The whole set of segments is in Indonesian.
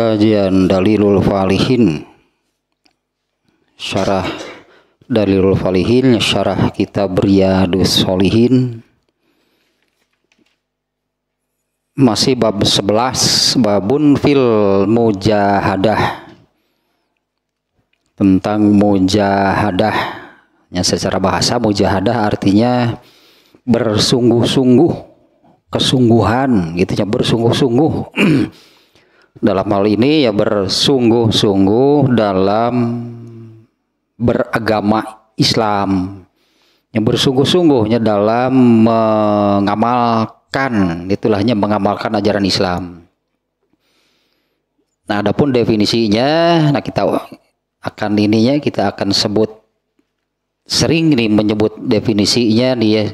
Kajian Dalilul Falihin Syarah Dalilul Falihin Syarah Kitab Riyadus Solihin Masih bab 11 Babun fil mujahadah Tentang mujahadah yang secara bahasa mujahadah artinya bersungguh-sungguh kesungguhan gitu ya bersungguh-sungguh dalam hal ini ya bersungguh-sungguh dalam beragama Islam yang bersungguh-sungguhnya dalam mengamalkan itulahnya mengamalkan ajaran Islam. Nah, adapun definisinya, nah kita akan ininya kita akan sebut sering nih menyebut definisinya dia ya.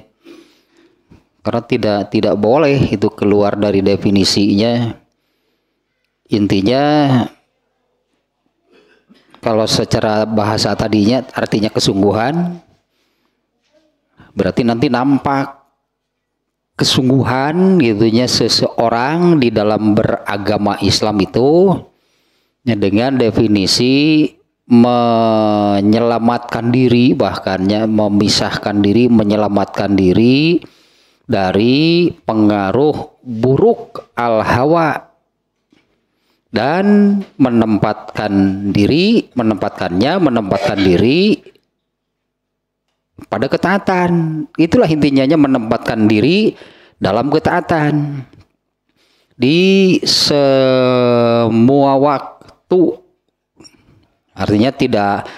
karena tidak tidak boleh itu keluar dari definisinya intinya kalau secara bahasa tadinya artinya kesungguhan berarti nanti nampak kesungguhan gitunya seseorang di dalam beragama Islam itu ya, dengan definisi menyelamatkan diri bahkannya memisahkan diri menyelamatkan diri dari pengaruh buruk al hawa dan menempatkan diri, menempatkannya, menempatkan diri pada ketaatan. Itulah intinya menempatkan diri dalam ketaatan. Di semua waktu artinya tidak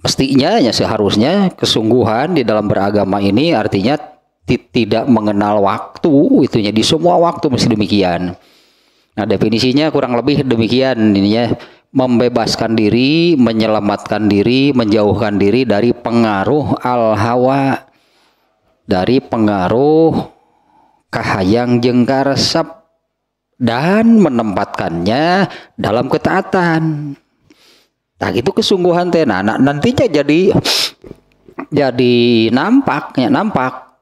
mestinya ya seharusnya kesungguhan di dalam beragama ini artinya tidak mengenal waktu itunya di semua waktu mesti demikian. Nah, definisinya kurang lebih demikian ini ya. Membebaskan diri, menyelamatkan diri, menjauhkan diri dari pengaruh al-hawa dari pengaruh kahayang sap dan menempatkannya dalam ketaatan. Nah, itu kesungguhan teh. Nah, nah nantinya jadi jadi nampak ya, nampak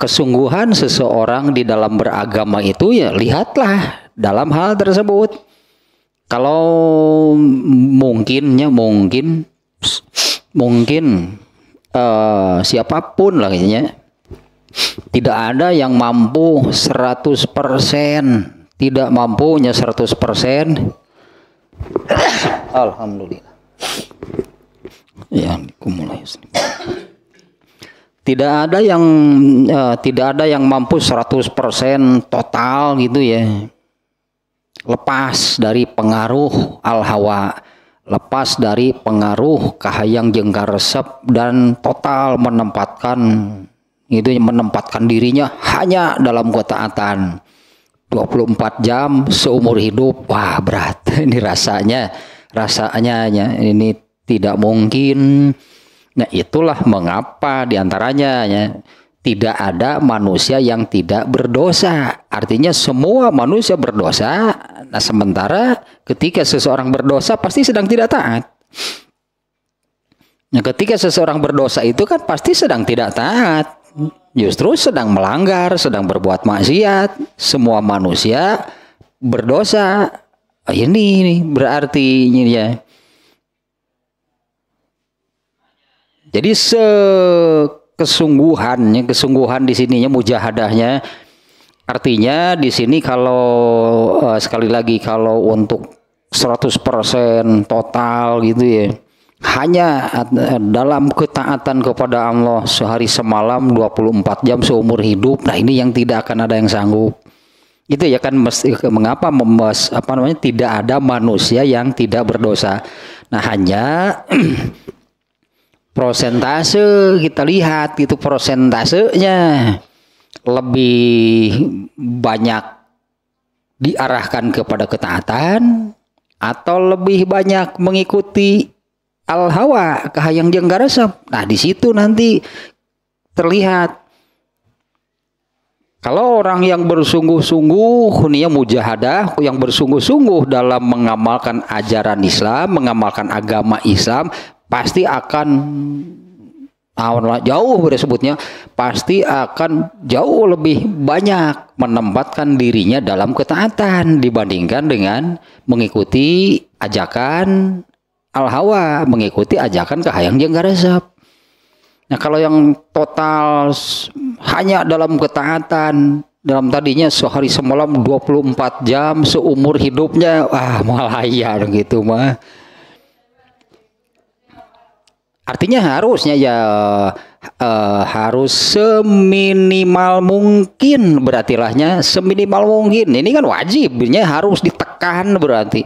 kesungguhan seseorang di dalam beragama itu ya lihatlah dalam hal tersebut. Kalau mungkinnya mungkin mungkin uh, siapapun lah kayaknya tidak ada yang mampu 100% tidak mampunya 100% Alhamdulillah ya kumulai tidak ada yang uh, tidak ada yang mampu 100% total gitu ya lepas dari pengaruh al-hawa, lepas dari pengaruh kahayang jengkar resep dan total menempatkan itu menempatkan dirinya hanya dalam ketaatan 24 jam seumur hidup wah berat ini rasanya rasanya ya, ini tidak mungkin nah itulah mengapa diantaranya ya tidak ada manusia yang tidak berdosa. Artinya semua manusia berdosa. Nah, sementara ketika seseorang berdosa pasti sedang tidak taat. Nah, ketika seseorang berdosa itu kan pasti sedang tidak taat. Justru sedang melanggar, sedang berbuat maksiat. Semua manusia berdosa. Ini, ini berarti ya. Jadi se kesungguhan, kesungguhan di sininya mujahadahnya. Artinya di sini kalau uh, sekali lagi kalau untuk 100% total gitu ya. Hanya dalam ketaatan kepada Allah sehari semalam 24 jam seumur hidup. Nah, ini yang tidak akan ada yang sanggup. Itu ya kan mesti, mengapa membahas apa namanya tidak ada manusia yang tidak berdosa. Nah, hanya prosentase kita lihat itu prosentasenya lebih banyak diarahkan kepada ketaatan atau lebih banyak mengikuti al hawa kahayang jenggar nah di situ nanti terlihat kalau orang yang bersungguh-sungguh nia mujahadah yang bersungguh-sungguh dalam mengamalkan ajaran Islam, mengamalkan agama Islam, pasti akan awalnya jauh disebutnya pasti akan jauh lebih banyak menempatkan dirinya dalam ketaatan dibandingkan dengan mengikuti ajakan al hawa mengikuti ajakan kahayang jengga resep nah kalau yang total hanya dalam ketaatan dalam tadinya sehari semalam 24 jam seumur hidupnya wah malaya gitu mah Artinya harusnya ya uh, harus seminimal mungkin berarti lahnya seminimal mungkin. Ini kan wajibnya harus ditekan berarti.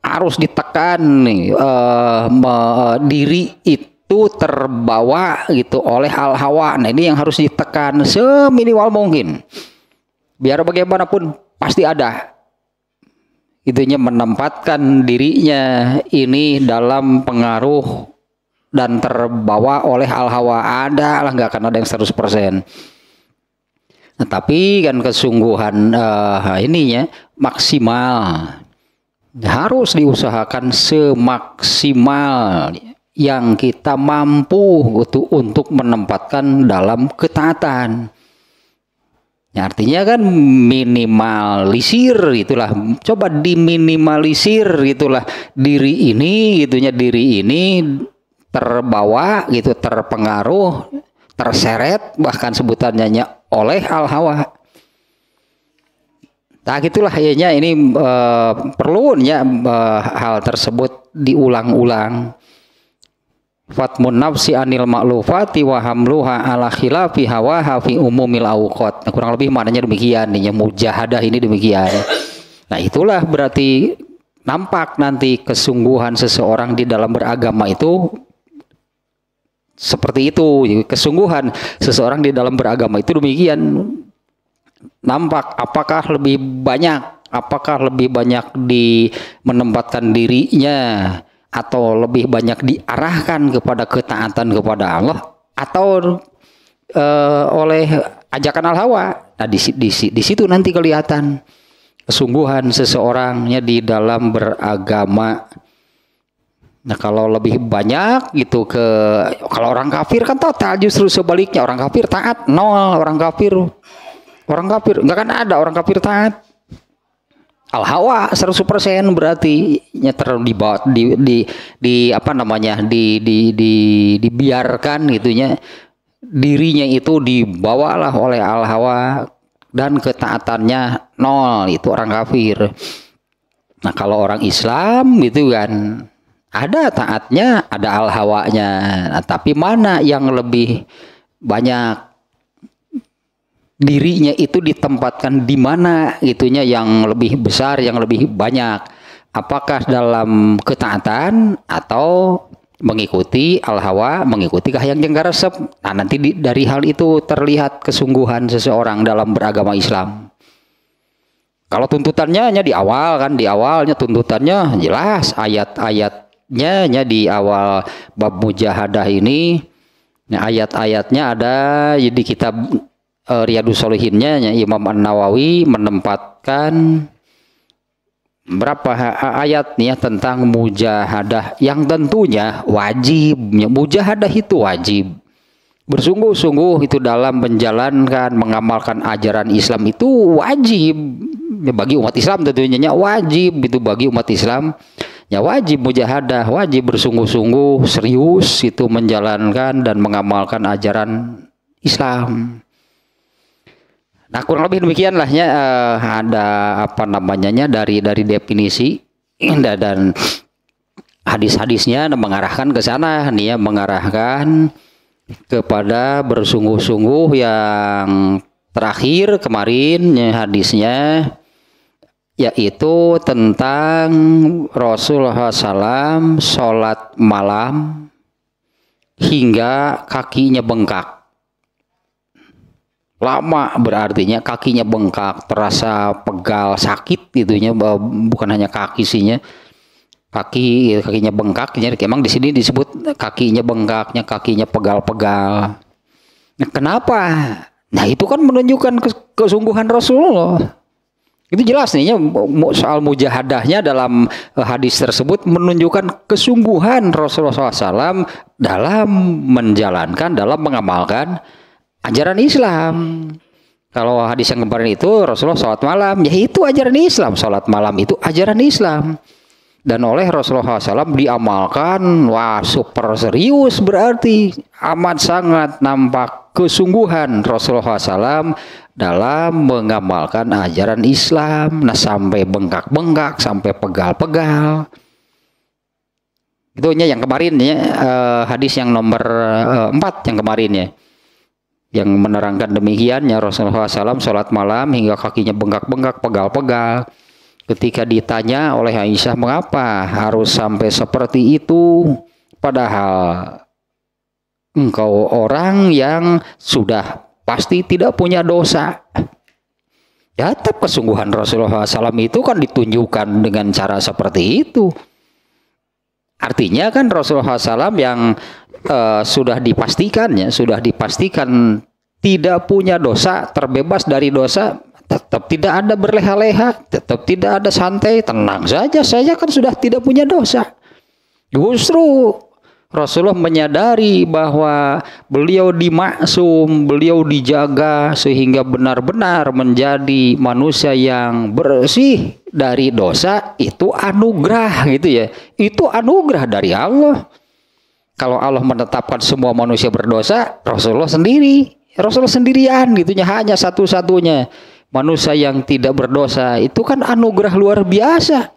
Harus ditekan nih uh, me, diri itu terbawa gitu oleh hal hawa. Nah, ini yang harus ditekan seminimal mungkin. Biar bagaimanapun pasti ada itunya menempatkan dirinya ini dalam pengaruh dan terbawa oleh al-hawa ada lah nggak akan ada yang 100% nah, tapi kan kesungguhan uh, ininya maksimal harus diusahakan semaksimal yang kita mampu gitu, untuk menempatkan dalam ketaatan Ya, nah, artinya kan minimalisir itulah coba diminimalisir itulah diri ini gitunya diri ini terbawa gitu terpengaruh terseret bahkan sebutannya nya oleh al hawa Nah, gitulah ianya ya ini e, ya e, hal tersebut diulang-ulang. Fatmun nafsi anil maklufati wa hamluha ala khilafi hawa hafi umumil awqat. Nah, kurang lebih maknanya demikian nih, mujahadah ini demikian. Nah, itulah berarti nampak nanti kesungguhan seseorang di dalam beragama itu seperti itu ya, kesungguhan seseorang di dalam beragama itu demikian nampak apakah lebih banyak apakah lebih banyak di menempatkan dirinya atau lebih banyak diarahkan kepada ketaatan kepada Allah atau e, oleh ajakan al hawa nah di, di, di situ nanti kelihatan kesungguhan seseorangnya di dalam beragama Nah kalau lebih banyak gitu ke kalau orang kafir kan total justru sebaliknya orang kafir taat nol orang kafir orang kafir nggak kan ada orang kafir taat al hawa 100% berarti nya terlalu dibawa di, di di apa namanya di di di dibiarkan gitunya dirinya itu dibawalah oleh al hawa dan ketaatannya nol itu orang kafir. Nah kalau orang Islam gitu kan ada taatnya, ada al hawanya. Nah, tapi mana yang lebih banyak dirinya itu ditempatkan di mana Itunya yang lebih besar, yang lebih banyak. Apakah dalam ketaatan atau mengikuti al hawa, mengikuti yang jenggar resep. Nah, nanti di, dari hal itu terlihat kesungguhan seseorang dalam beragama Islam. Kalau tuntutannya hanya di awal kan, di awalnya tuntutannya jelas ayat-ayat ayatnya di awal bab mujahadah ini ya, ayat-ayatnya ada di kitab uh, e, Riyadus Solihinnya ya, Imam An Nawawi menempatkan berapa ayat nih ya tentang mujahadah yang tentunya wajib ya, mujahadah itu wajib bersungguh-sungguh itu dalam menjalankan mengamalkan ajaran Islam itu wajib ya, bagi umat Islam tentunya wajib itu bagi umat Islam ya wajib mujahadah wajib bersungguh-sungguh serius itu menjalankan dan mengamalkan ajaran Islam nah kurang lebih demikianlah ya eh, ada apa namanya dari dari definisi dan hadis-hadisnya mengarahkan ke sana nih ya mengarahkan kepada bersungguh-sungguh yang terakhir kemarin ya, hadisnya yaitu tentang Rasulullah SAW sholat malam hingga kakinya bengkak. Lama berartinya kakinya bengkak, terasa pegal, sakit itunya eh, bukan hanya kaki sihnya, kaki kakinya bengkak. Jadi emang di sini disebut kakinya bengkaknya, kakinya pegal-pegal. Nah, kenapa? Nah itu kan menunjukkan kesungguhan Rasulullah itu jelas nih ya soal mujahadahnya dalam eh, hadis tersebut menunjukkan kesungguhan Rasulullah SAW dalam menjalankan, dalam mengamalkan ajaran Islam. Kalau hadis yang kemarin itu Rasulullah sholat malam, ya itu ajaran Islam. Sholat malam itu ajaran Islam. Dan oleh Rasulullah SAW diamalkan, wah super serius berarti amat sangat nampak kesungguhan Rasulullah SAW dalam mengamalkan ajaran Islam nah sampai bengkak-bengkak sampai pegal-pegal itu hanya yang kemarin ya eh, hadis yang nomor eh, empat 4 yang kemarin ya yang menerangkan demikiannya Rasulullah SAW sholat malam hingga kakinya bengkak-bengkak pegal-pegal ketika ditanya oleh Aisyah mengapa harus sampai seperti itu padahal engkau orang yang sudah pasti tidak punya dosa. Ya, tetap kesungguhan Rasulullah SAW itu kan ditunjukkan dengan cara seperti itu. Artinya kan Rasulullah SAW yang e, sudah dipastikan ya, sudah dipastikan tidak punya dosa, terbebas dari dosa, tetap tidak ada berleha-leha, tetap tidak ada santai, tenang saja. Saya kan sudah tidak punya dosa. Justru Rasulullah menyadari bahwa beliau dimaksum, beliau dijaga sehingga benar-benar menjadi manusia yang bersih dari dosa itu anugerah gitu ya. Itu anugerah dari Allah. Kalau Allah menetapkan semua manusia berdosa, Rasulullah sendiri, Rasulullah sendirian gitu ya, hanya satu-satunya manusia yang tidak berdosa itu kan anugerah luar biasa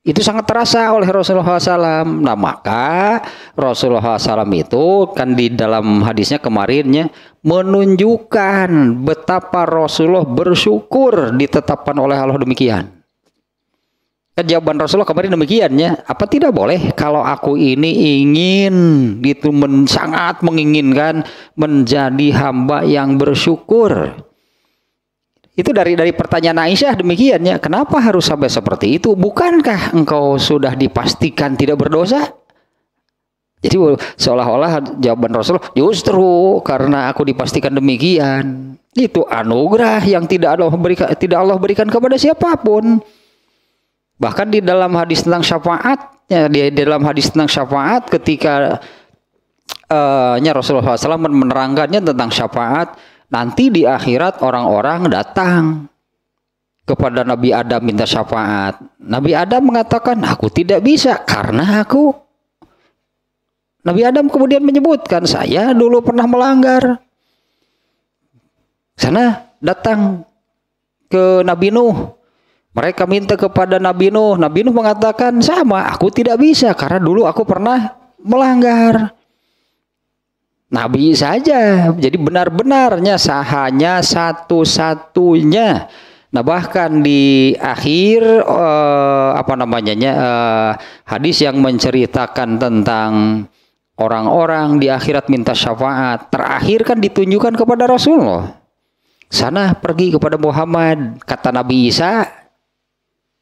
itu sangat terasa oleh Rasulullah SAW. Nah maka Rasulullah SAW itu kan di dalam hadisnya kemarinnya menunjukkan betapa Rasulullah bersyukur ditetapkan oleh Allah demikian. Kan jawaban Rasulullah kemarin demikiannya. Apa tidak boleh kalau aku ini ingin gitu men, sangat menginginkan menjadi hamba yang bersyukur. Itu dari dari pertanyaan Aisyah demikian ya, Kenapa harus sampai seperti itu? Bukankah engkau sudah dipastikan tidak berdosa? Jadi seolah-olah jawaban Rasul justru karena aku dipastikan demikian. Itu anugerah yang tidak Allah berikan tidak Allah berikan kepada siapapun. Bahkan di dalam hadis tentang syafaat, ya, di dalam hadis tentang syafaat ketika uh, Rasulullah SAW menerangkannya tentang syafaat, Nanti di akhirat orang-orang datang kepada Nabi Adam minta syafaat. Nabi Adam mengatakan, aku tidak bisa karena aku. Nabi Adam kemudian menyebutkan, saya dulu pernah melanggar. Sana datang ke Nabi Nuh. Mereka minta kepada Nabi Nuh. Nabi Nuh mengatakan, sama, aku tidak bisa karena dulu aku pernah melanggar. Nabi saja. Jadi benar-benarnya sahanya satu-satunya. Nah bahkan di akhir eh, apa namanya eh, hadis yang menceritakan tentang orang-orang di akhirat minta syafaat terakhir kan ditunjukkan kepada Rasulullah. Sana pergi kepada Muhammad kata Nabi Isa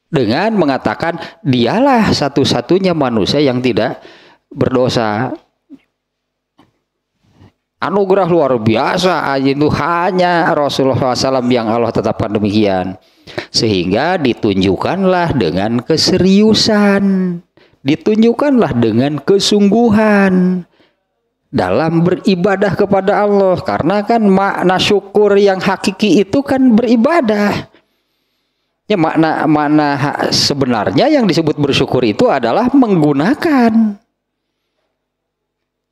dengan mengatakan dialah satu-satunya manusia yang tidak berdosa anugerah luar biasa aja itu hanya Rasulullah SAW yang Allah tetapkan demikian sehingga ditunjukkanlah dengan keseriusan ditunjukkanlah dengan kesungguhan dalam beribadah kepada Allah karena kan makna syukur yang hakiki itu kan beribadah ya makna makna sebenarnya yang disebut bersyukur itu adalah menggunakan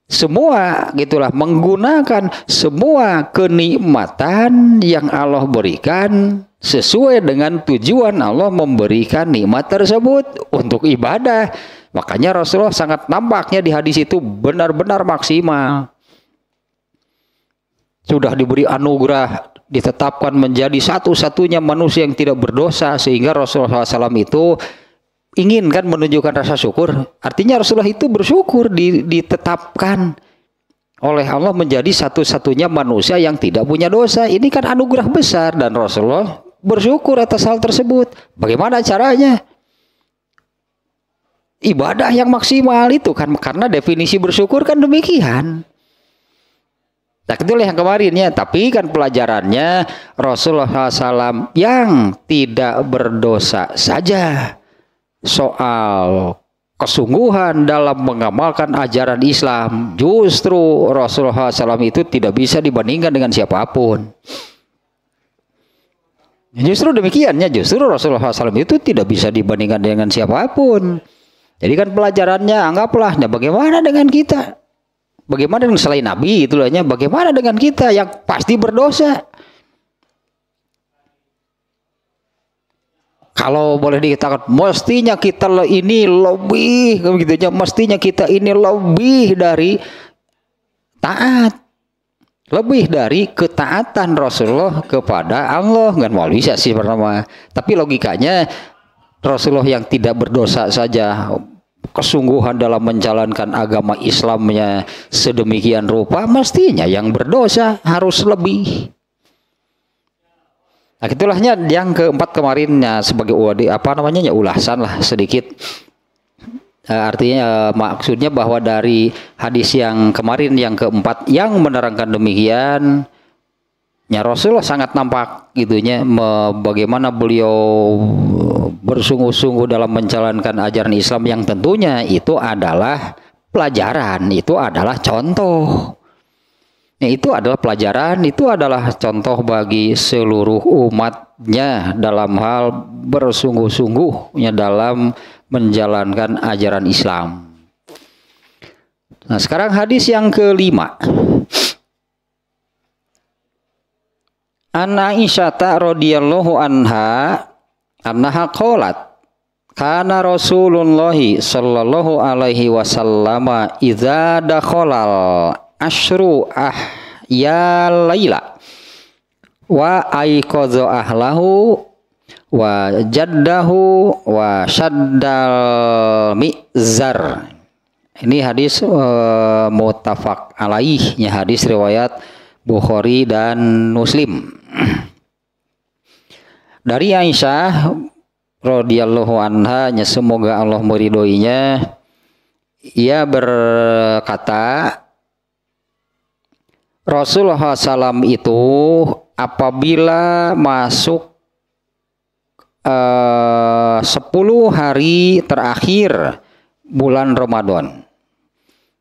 semua gitulah menggunakan semua kenikmatan yang Allah berikan sesuai dengan tujuan Allah memberikan nikmat tersebut untuk ibadah. Makanya Rasulullah sangat nampaknya di hadis itu benar-benar maksimal. Sudah diberi anugerah, ditetapkan menjadi satu-satunya manusia yang tidak berdosa sehingga Rasulullah SAW itu ingin kan menunjukkan rasa syukur. Artinya Rasulullah itu bersyukur ditetapkan oleh Allah menjadi satu-satunya manusia yang tidak punya dosa. Ini kan anugerah besar dan Rasulullah bersyukur atas hal tersebut. Bagaimana caranya? Ibadah yang maksimal itu kan karena definisi bersyukur kan demikian. Nah, itu yang kemarin ya. Tapi kan pelajarannya Rasulullah SAW yang tidak berdosa saja soal kesungguhan dalam mengamalkan ajaran Islam justru Rasulullah SAW itu tidak bisa dibandingkan dengan siapapun justru demikiannya justru Rasulullah SAW itu tidak bisa dibandingkan dengan siapapun jadi kan pelajarannya anggaplah nah bagaimana dengan kita bagaimana dengan selain Nabi itulahnya bagaimana dengan kita yang pasti berdosa kalau boleh dikatakan mestinya kita ini lebih begitunya mestinya kita ini lebih dari taat lebih dari ketaatan Rasulullah kepada Allah kan mau bisa sih pertama tapi logikanya Rasulullah yang tidak berdosa saja kesungguhan dalam menjalankan agama Islamnya sedemikian rupa mestinya yang berdosa harus lebih Nah, itulahnya yang keempat kemarinnya sebagai sebagai apa namanya ya ulasan lah sedikit. Eh, artinya eh, maksudnya bahwa dari hadis yang kemarin yang keempat yang menerangkan demikian ya Rasulullah sangat nampak gitunya bagaimana beliau eh, bersungguh-sungguh dalam menjalankan ajaran Islam yang tentunya itu adalah pelajaran, itu adalah contoh. Nah, itu adalah pelajaran, itu adalah contoh bagi seluruh umatnya dalam hal bersungguh-sungguhnya dalam menjalankan ajaran Islam. Nah, sekarang hadis yang kelima. An Aisyata radhiyallahu anha annaha qalat kana Rasulullah sallallahu alaihi wasallama idza dakhalal ah ya laila wa aikozo ahlahu wa jaddahu wa syaddal mizar ini hadis uh, eh, mutafak alaihnya hadis riwayat Bukhari dan Muslim dari Aisyah radhiyallahu anha semoga Allah meridhoinya ia berkata Rasulullah SAW itu apabila masuk eh, 10 hari terakhir bulan Ramadan.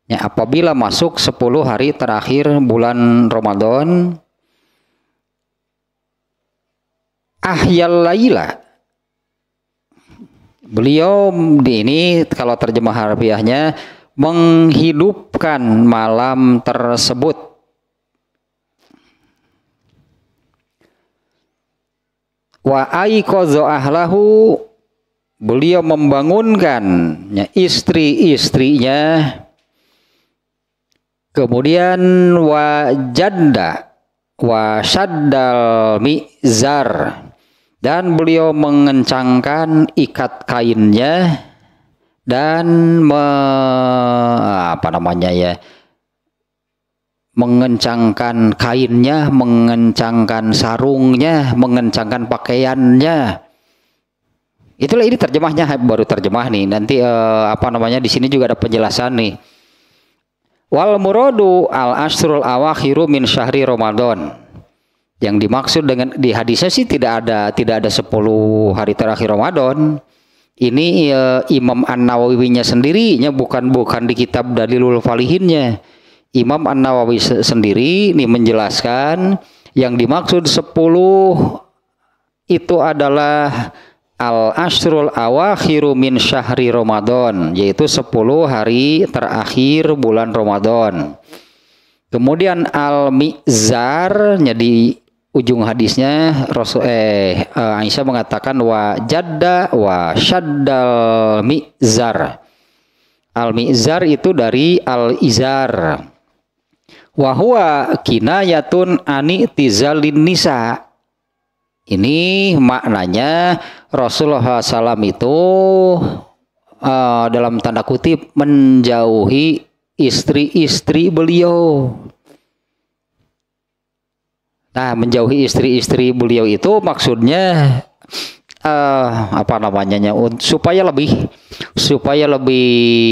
Ya, apabila masuk 10 hari terakhir bulan Ramadan, Ahyal Laila. Beliau di ini kalau terjemah harfiahnya menghidupkan malam tersebut wa aikozo ahlahu beliau membangunkan istri-istrinya kemudian wa jadda wa syaddal mizar dan beliau mengencangkan ikat kainnya dan me, apa namanya ya mengencangkan kainnya, mengencangkan sarungnya, mengencangkan pakaiannya. Itulah ini terjemahnya baru terjemah nih. Nanti eh, apa namanya di sini juga ada penjelasan nih. Wal muradu al asrul awakhiru min syahri Ramadan. Yang dimaksud dengan di hadisnya sih tidak ada tidak ada 10 hari terakhir Ramadan. Ini eh, Imam An-Nawawinya sendirinya bukan bukan di kitab Dalilul Falihinnya Imam An Nawawi sendiri ini menjelaskan yang dimaksud sepuluh itu adalah al ashrul awakhiru min syahri Ramadan yaitu 10 hari terakhir bulan Ramadan. Kemudian al mizar jadi ujung hadisnya Rasul eh, eh Aisyah mengatakan wa jadda wa syaddal mizar. Al mizar itu dari al izar Wahwa kinayatun ani tizalin nisa. Ini maknanya Rasulullah SAW itu uh, dalam tanda kutip menjauhi istri-istri beliau. Nah, menjauhi istri-istri beliau itu maksudnya uh, apa namanya supaya lebih supaya lebih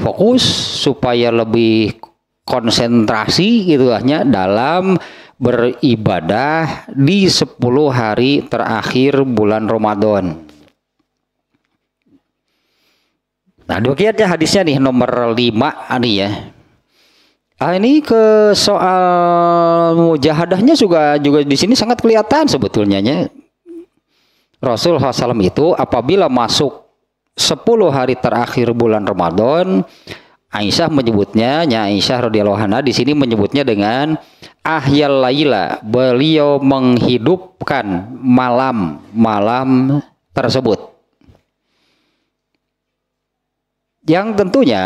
fokus, supaya lebih konsentrasi gitu hanya dalam beribadah di 10 hari terakhir bulan Ramadan. Nah, demikian ya hadisnya nih nomor 5 ini ya. Ah ini ke soal mujahadahnya juga juga di sini sangat kelihatan sebetulnya ya. Rasul SAW itu apabila masuk 10 hari terakhir bulan Ramadan Aisyah menyebutnya, Nya Aisyah radhiyallahu anha di sini menyebutnya dengan ahyal laila, beliau menghidupkan malam-malam tersebut. Yang tentunya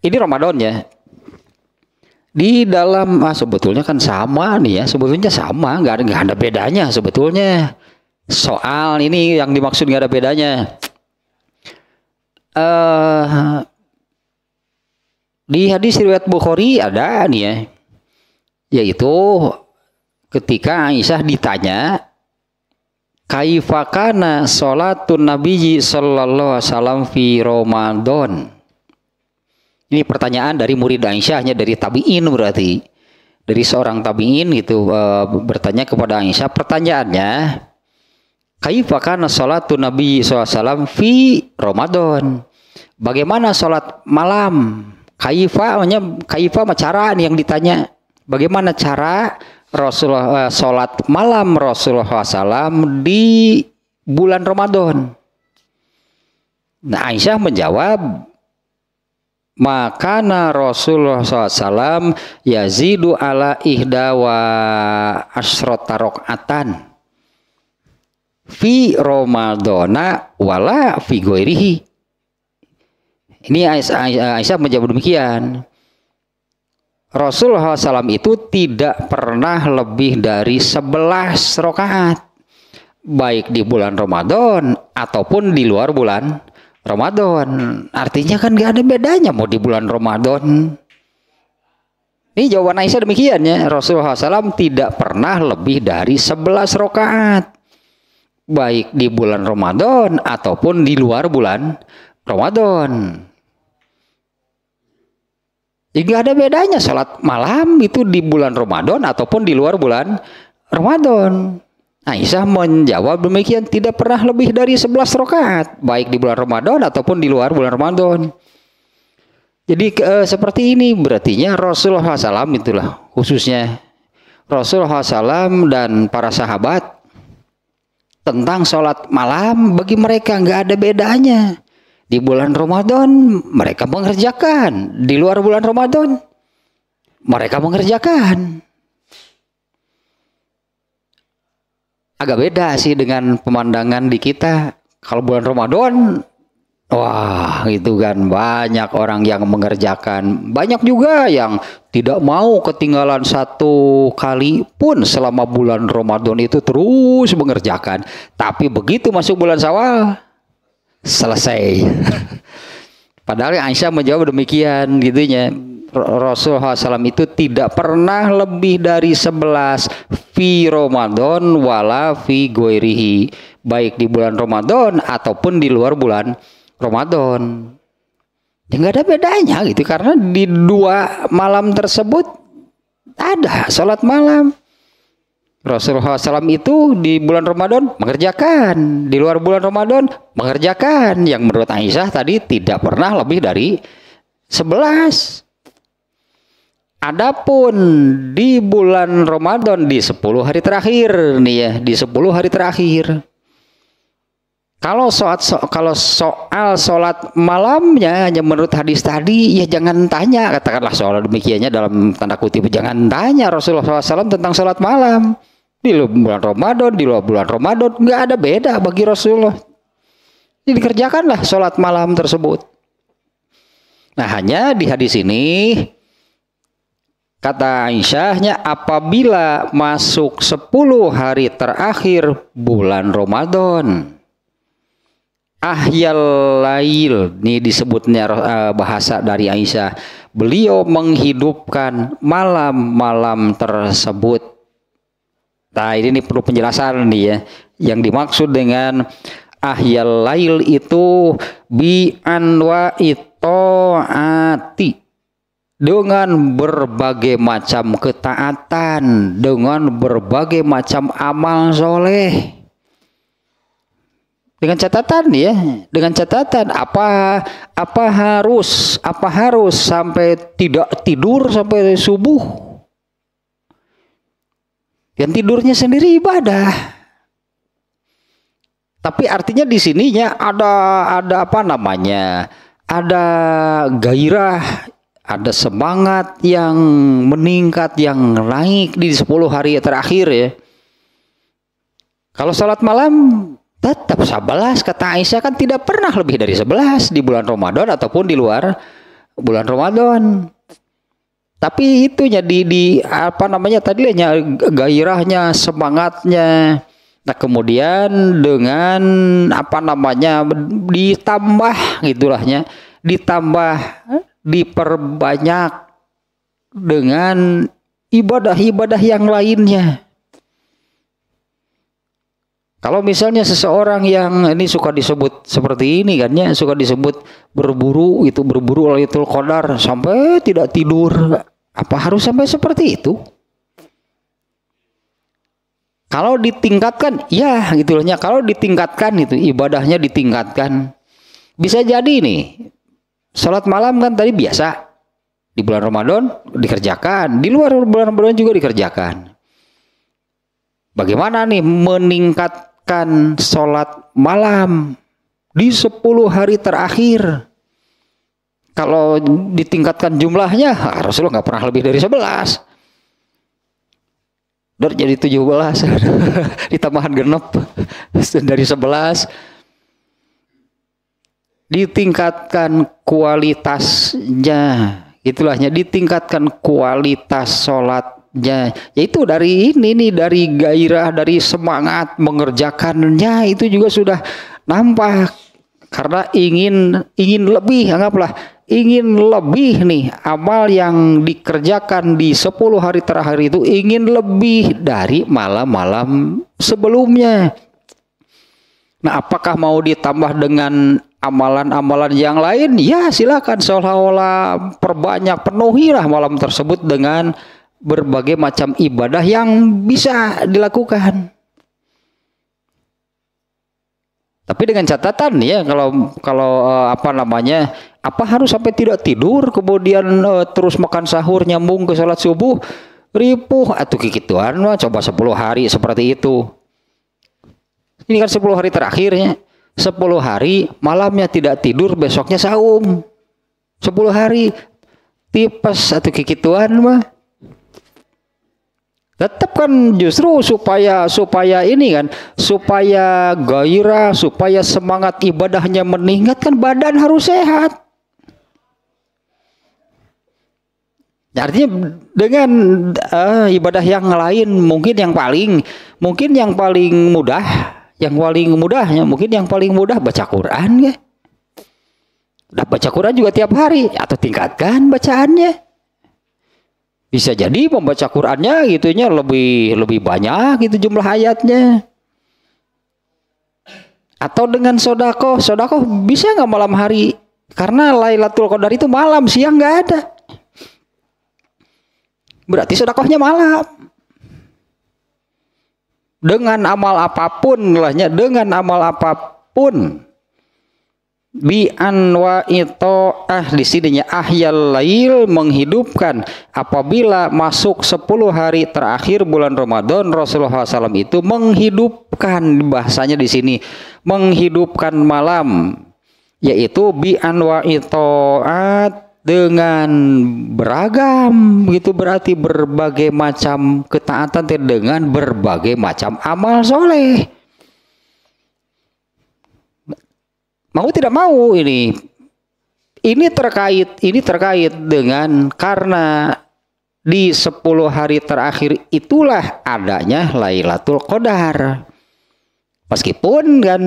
ini Ramadan ya. Di dalam ah, sebetulnya kan sama nih ya, sebetulnya sama, nggak ada nggak ada bedanya sebetulnya. Soal ini yang dimaksud nggak ada bedanya. Eh uh, di hadis riwayat Bukhari ada nih ya, yaitu ketika Aisyah ditanya kaifakana salatun nabi sallallahu alaihi wasallam fi Ramadan. Ini pertanyaan dari murid Aisyahnya dari tabi'in berarti. Dari seorang tabi'in gitu e, bertanya kepada Aisyah pertanyaannya kaifakana salatun nabi sallallahu alaihi wasallam fi Ramadan. Bagaimana salat malam kaifa hanya kaifa nih yang ditanya bagaimana cara Rasulullah eh, salat malam Rasulullah SAW di bulan Ramadan. Nah Aisyah menjawab Makana Rasulullah SAW yazidu ala ihda wa asrota rokatan fi Ramadana wala fi goirihi. Ini Aisyah, menjawab demikian. Rasulullah SAW itu tidak pernah lebih dari 11 rokaat. Baik di bulan Ramadan ataupun di luar bulan Ramadan. Artinya kan gak ada bedanya mau di bulan Ramadan. Ini jawaban Aisyah demikian ya. Rasulullah SAW tidak pernah lebih dari 11 rokaat. Baik di bulan Ramadan ataupun di luar bulan Ramadan. Jadi ada bedanya salat malam itu di bulan Ramadan ataupun di luar bulan Ramadan. Aisyah menjawab demikian tidak pernah lebih dari 11 rakaat baik di bulan Ramadan ataupun di luar bulan Ramadan. Jadi e, seperti ini berartinya Rasulullah SAW itulah khususnya Rasulullah SAW dan para sahabat tentang sholat malam bagi mereka nggak ada bedanya. Di bulan Ramadan mereka mengerjakan, di luar bulan Ramadan mereka mengerjakan. Agak beda sih dengan pemandangan di kita. Kalau bulan Ramadan, wah itu kan banyak orang yang mengerjakan. Banyak juga yang tidak mau ketinggalan satu kali pun selama bulan Ramadan itu terus mengerjakan. Tapi begitu masuk bulan Sawal, selesai. Padahal Aisyah menjawab demikian gitunya. Rasulullah SAW itu tidak pernah lebih dari 11 fi Ramadan wala fi goirihi baik di bulan Ramadan ataupun di luar bulan Ramadan ya nggak ada bedanya gitu karena di dua malam tersebut ada sholat malam Rasulullah SAW itu di bulan Ramadan mengerjakan, di luar bulan Ramadan mengerjakan yang menurut Aisyah tadi tidak pernah lebih dari 11. Adapun di bulan Ramadan di 10 hari terakhir nih ya, di 10 hari terakhir kalau soal so, kalau soal sholat malamnya hanya menurut hadis tadi ya jangan tanya katakanlah soal demikiannya dalam tanda kutip jangan tanya Rasulullah SAW tentang sholat malam di bulan Ramadan di luar bulan Ramadan nggak ada beda bagi Rasulullah ya jadi solat sholat malam tersebut nah hanya di hadis ini Kata Aisyahnya apabila masuk 10 hari terakhir bulan Ramadan Ahyal lail ini disebutnya uh, bahasa dari Aisyah. Beliau menghidupkan malam-malam tersebut. Nah, ini perlu penjelasan nih ya. Yang dimaksud dengan ahyal lail itu bi anwa ati dengan berbagai macam ketaatan, dengan berbagai macam amal soleh dengan catatan ya dengan catatan apa apa harus apa harus sampai tidak tidur sampai subuh yang tidurnya sendiri ibadah tapi artinya di sininya ada ada apa namanya ada gairah ada semangat yang meningkat yang naik di 10 hari terakhir ya kalau salat malam Tetap 11 kata Aisyah kan tidak pernah lebih dari sebelas di bulan Ramadan ataupun di luar bulan Ramadan. Tapi itu jadi di apa namanya tadi hanya gairahnya, semangatnya. Nah, kemudian dengan apa namanya ditambah gitulahnya, ditambah eh, diperbanyak dengan ibadah-ibadah yang lainnya kalau misalnya seseorang yang ini suka disebut seperti ini kan ya, suka disebut berburu itu berburu oleh itu qadar sampai tidak tidur. Apa harus sampai seperti itu? Kalau ditingkatkan, ya gitulahnya. Kalau ditingkatkan itu ibadahnya ditingkatkan. Bisa jadi nih. Salat malam kan tadi biasa di bulan Ramadan dikerjakan, di luar bulan Ramadan juga dikerjakan. Bagaimana nih meningkat melaksanakan sholat malam di 10 hari terakhir. Kalau ditingkatkan jumlahnya, ah, Rasulullah nggak pernah lebih dari 11. Dari jadi 17, ditambahan genep dari 11. Ditingkatkan kualitasnya, itulahnya ditingkatkan kualitas sholat Ya, itu dari ini nih dari gairah, dari semangat mengerjakannya itu juga sudah nampak karena ingin ingin lebih anggaplah ingin lebih nih amal yang dikerjakan di 10 hari terakhir itu ingin lebih dari malam-malam sebelumnya. Nah, apakah mau ditambah dengan amalan-amalan yang lain? Ya, silakan seolah-olah perbanyak penuhilah malam tersebut dengan berbagai macam ibadah yang bisa dilakukan. Tapi dengan catatan ya kalau kalau eh, apa namanya apa harus sampai tidak tidur kemudian eh, terus makan sahur nyambung ke sholat subuh ripuh atau kikituan mah coba 10 hari seperti itu. Ini kan 10 hari terakhirnya. 10 hari malamnya tidak tidur besoknya saum. 10 hari tipes atau kikituan mah Tetap kan justru supaya supaya ini kan, supaya gairah, supaya semangat ibadahnya meningkat kan badan harus sehat. Artinya dengan uh, ibadah yang lain mungkin yang paling mungkin yang paling mudah, yang paling mudahnya mungkin yang paling mudah baca Quran ya. Udah baca Quran juga tiap hari atau tingkatkan bacaannya. Bisa jadi membaca Qur'annya gitunya lebih lebih banyak gitu jumlah ayatnya. Atau dengan sodako, sodako bisa nggak malam hari? Karena Lailatul Qadar itu malam, siang nggak ada. Berarti sodakohnya malam. Dengan amal apapun lahnya, dengan amal apapun bi anwa itu ah di sininya ahyal lail menghidupkan apabila masuk 10 hari terakhir bulan Ramadan Rasulullah SAW itu menghidupkan bahasanya di sini menghidupkan malam yaitu bi anwa ah, dengan beragam gitu berarti berbagai macam ketaatan dengan berbagai macam amal soleh mau tidak mau ini ini terkait ini terkait dengan karena di 10 hari terakhir itulah adanya Lailatul Qadar. Meskipun kan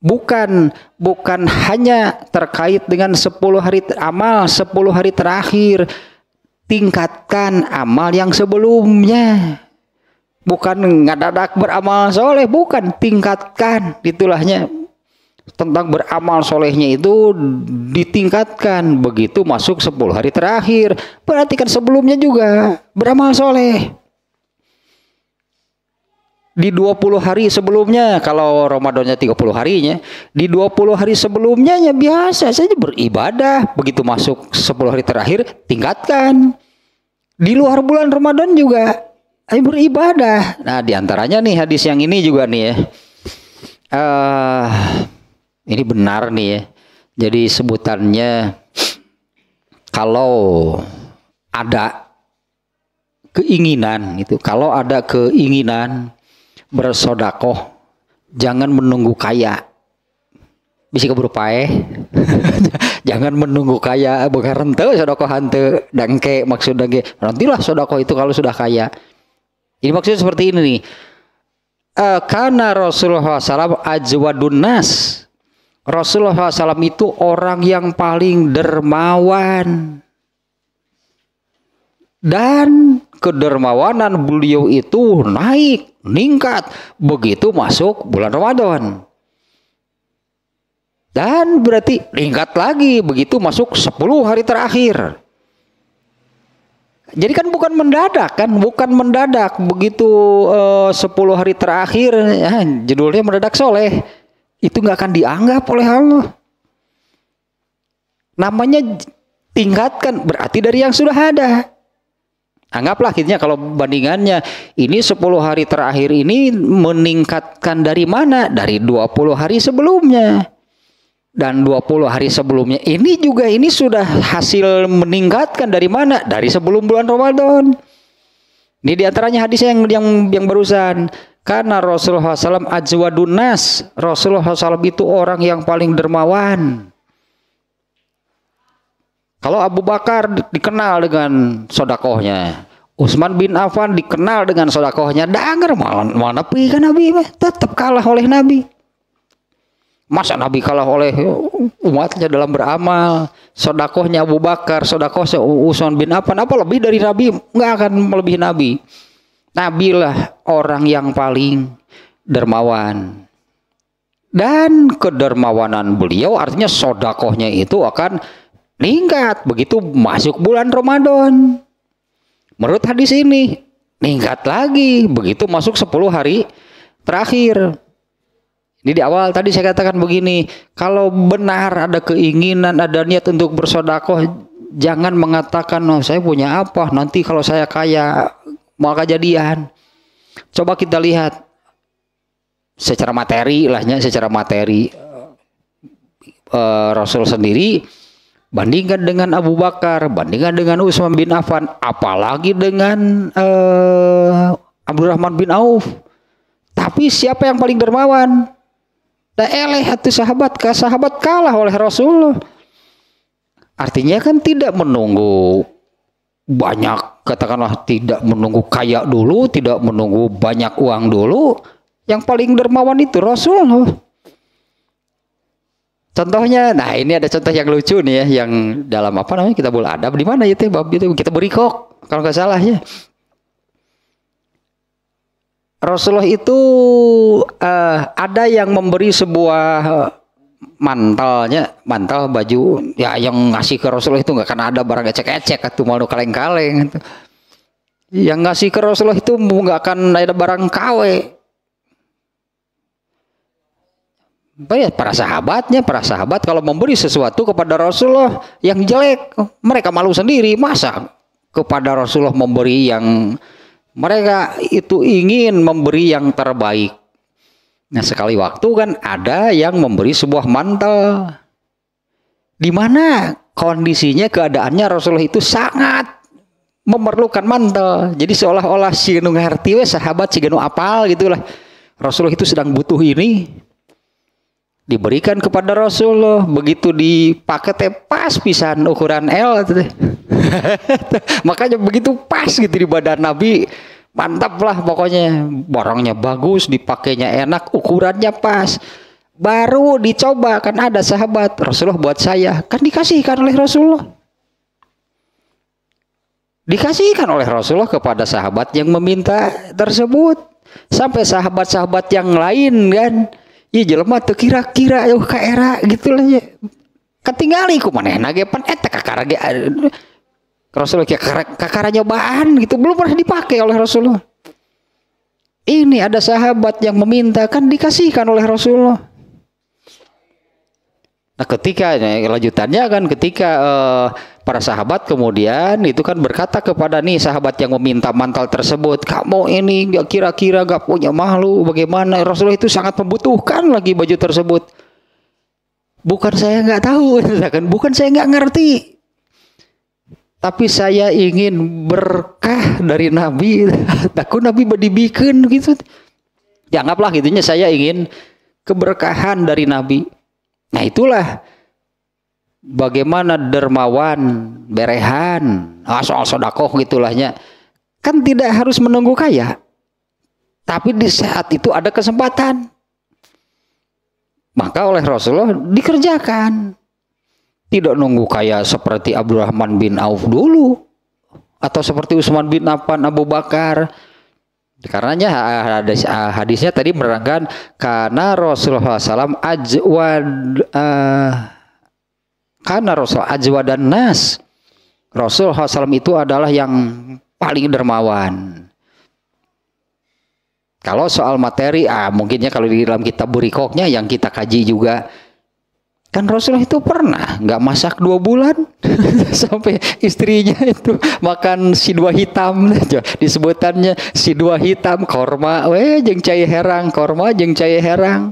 bukan bukan hanya terkait dengan 10 hari amal 10 hari terakhir tingkatkan amal yang sebelumnya bukan ngadadak beramal soleh bukan tingkatkan itulahnya tentang beramal solehnya itu ditingkatkan begitu masuk 10 hari terakhir perhatikan sebelumnya juga beramal soleh di 20 hari sebelumnya kalau Ramadannya 30 harinya di 20 hari sebelumnya ya biasa saja beribadah begitu masuk 10 hari terakhir tingkatkan di luar bulan Ramadan juga Ayo beribadah. Nah, diantaranya nih hadis yang ini juga nih ya. Uh, ini benar nih ya. Jadi sebutannya kalau ada keinginan itu, kalau ada keinginan bersodakoh, jangan menunggu kaya. Bisa keburu jangan menunggu kaya, bukan rente sodakoh hante, dangke maksud dangke. Nantilah sodakoh itu kalau sudah kaya. Jadi maksudnya seperti ini nih. Uh, karena Rasulullah SAW ajwadun nas. Rasulullah SAW itu orang yang paling dermawan. Dan kedermawanan beliau itu naik, meningkat. Begitu masuk bulan Ramadan. Dan berarti meningkat lagi begitu masuk 10 hari terakhir. Jadi kan bukan mendadak kan, bukan mendadak begitu eh, sepuluh hari terakhir ya, judulnya mendadak soleh itu nggak akan dianggap oleh Allah. Namanya tingkatkan berarti dari yang sudah ada. Anggaplah akhirnya kalau bandingannya ini 10 hari terakhir ini meningkatkan dari mana? Dari 20 hari sebelumnya dan 20 hari sebelumnya ini juga ini sudah hasil meningkatkan dari mana dari sebelum bulan Ramadan ini diantaranya hadis yang yang yang barusan karena Rasulullah SAW ajwadun Rasulullah SAW itu orang yang paling dermawan kalau Abu Bakar dikenal dengan sodakohnya usman bin Affan dikenal dengan sodakohnya dangar malah mana kan Nabi tetap kalah oleh Nabi Masa Nabi kalah oleh umatnya dalam beramal. Sodakohnya Abu Bakar, sodakohnya Uson bin Affan. Apa lebih dari Nabi? Nggak akan melebihi Nabi. Nabilah orang yang paling dermawan. Dan kedermawanan beliau artinya sodakohnya itu akan ningkat. Begitu masuk bulan Ramadan. Menurut hadis ini, ningkat lagi. Begitu masuk 10 hari terakhir jadi di awal tadi saya katakan begini, kalau benar ada keinginan, ada niat untuk bersodakoh, jangan mengatakan, oh, saya punya apa, nanti kalau saya kaya, maka jadian. Coba kita lihat, secara materi lahnya, secara materi, eh, eh, Rasul sendiri, bandingkan dengan Abu Bakar, bandingkan dengan Utsman bin Affan, apalagi dengan eh, Abdurrahman bin Auf. Tapi siapa yang paling dermawan? Tak eleh hati sahabat, ke sahabat kalah oleh Rasulullah. Artinya kan tidak menunggu banyak, katakanlah tidak menunggu kaya dulu, tidak menunggu banyak uang dulu. Yang paling dermawan itu Rasulullah. Contohnya, nah ini ada contoh yang lucu nih ya, yang dalam apa namanya kita boleh adab di mana ya, Teh bab itu kita berikok kalau nggak salah ya. Rasulullah itu uh, ada yang memberi sebuah mantelnya, mantel baju ya yang ngasih ke Rasulullah itu nggak karena ada barang ecek-ecek atau malu kaleng-kaleng gitu. Yang ngasih ke Rasulullah itu nggak akan ada barang KW. Baik, ya, para sahabatnya, para sahabat kalau memberi sesuatu kepada Rasulullah yang jelek, mereka malu sendiri. Masa kepada Rasulullah memberi yang mereka itu ingin memberi yang terbaik. Nah, sekali waktu kan ada yang memberi sebuah mantel. Di mana kondisinya keadaannya Rasulullah itu sangat memerlukan mantel. Jadi seolah-olah si Genung ngerti sahabat si genu apal gitulah. Rasulullah itu sedang butuh ini diberikan kepada Rasulullah begitu dipakai pas pisan ukuran L makanya begitu pas gitu di badan Nabi mantap lah pokoknya barangnya bagus dipakainya enak ukurannya pas baru dicoba kan ada sahabat Rasulullah buat saya kan dikasihkan oleh Rasulullah dikasihkan oleh Rasulullah kepada sahabat yang meminta tersebut sampai sahabat-sahabat yang lain kan iya jelema tuh kira-kira ya euh, kaera gitu lah ya ketinggali ku mana enak pan etek kakara Rasulullah kayak kakaranya bahan gitu belum pernah dipakai oleh Rasulullah. Ini ada sahabat yang meminta kan dikasihkan oleh Rasulullah. Nah ketika eh, lanjutannya kan ketika uh, para sahabat kemudian itu kan berkata kepada nih sahabat yang meminta mantel tersebut kamu ini gak kira-kira gak punya malu bagaimana Rasulullah itu sangat membutuhkan lagi baju tersebut. Bukan saya nggak tahu, bukan saya nggak ngerti, tapi saya ingin berkah dari Nabi takut Nabi berdibikin gitu dianggaplah ya, gitunya saya ingin keberkahan dari Nabi nah itulah bagaimana dermawan berehan ah, soal sodakoh gitulahnya kan tidak harus menunggu kaya tapi di saat itu ada kesempatan maka oleh Rasulullah dikerjakan tidak nunggu kayak seperti Abdurrahman bin Auf dulu atau seperti Utsman bin Affan, Abu Bakar. Karenanya hadis, hadisnya tadi menerangkan karena Rasulullah SAW ajwad uh, eh, karena Rasul ajwad dan nas. Rasulullah SAW itu adalah yang paling dermawan. Kalau soal materi, ah mungkinnya kalau di dalam kitab burikoknya yang kita kaji juga Kan Rasulullah itu pernah nggak masak dua bulan sampai istrinya itu makan si dua hitam disebutannya si dua hitam korma weh jeng cai herang korma jeng cai herang.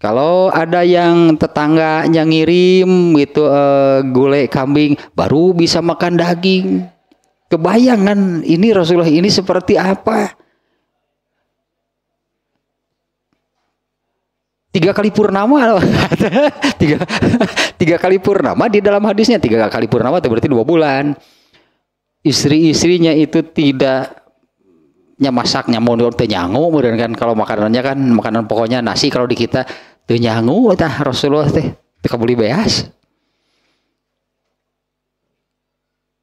Kalau ada yang tetangga yang ngirim gitu uh, gulai kambing baru bisa makan daging. Kebayangan ini Rasulullah ini seperti apa? tiga kali purnama tiga, tiga kali purnama di dalam hadisnya tiga kali purnama itu berarti dua bulan istri-istrinya itu tidak nyamasaknya mau tenyangu kemudian kan kalau makanannya kan makanan pokoknya nasi kalau di kita tuh itu Rasulullah teh kebuli beas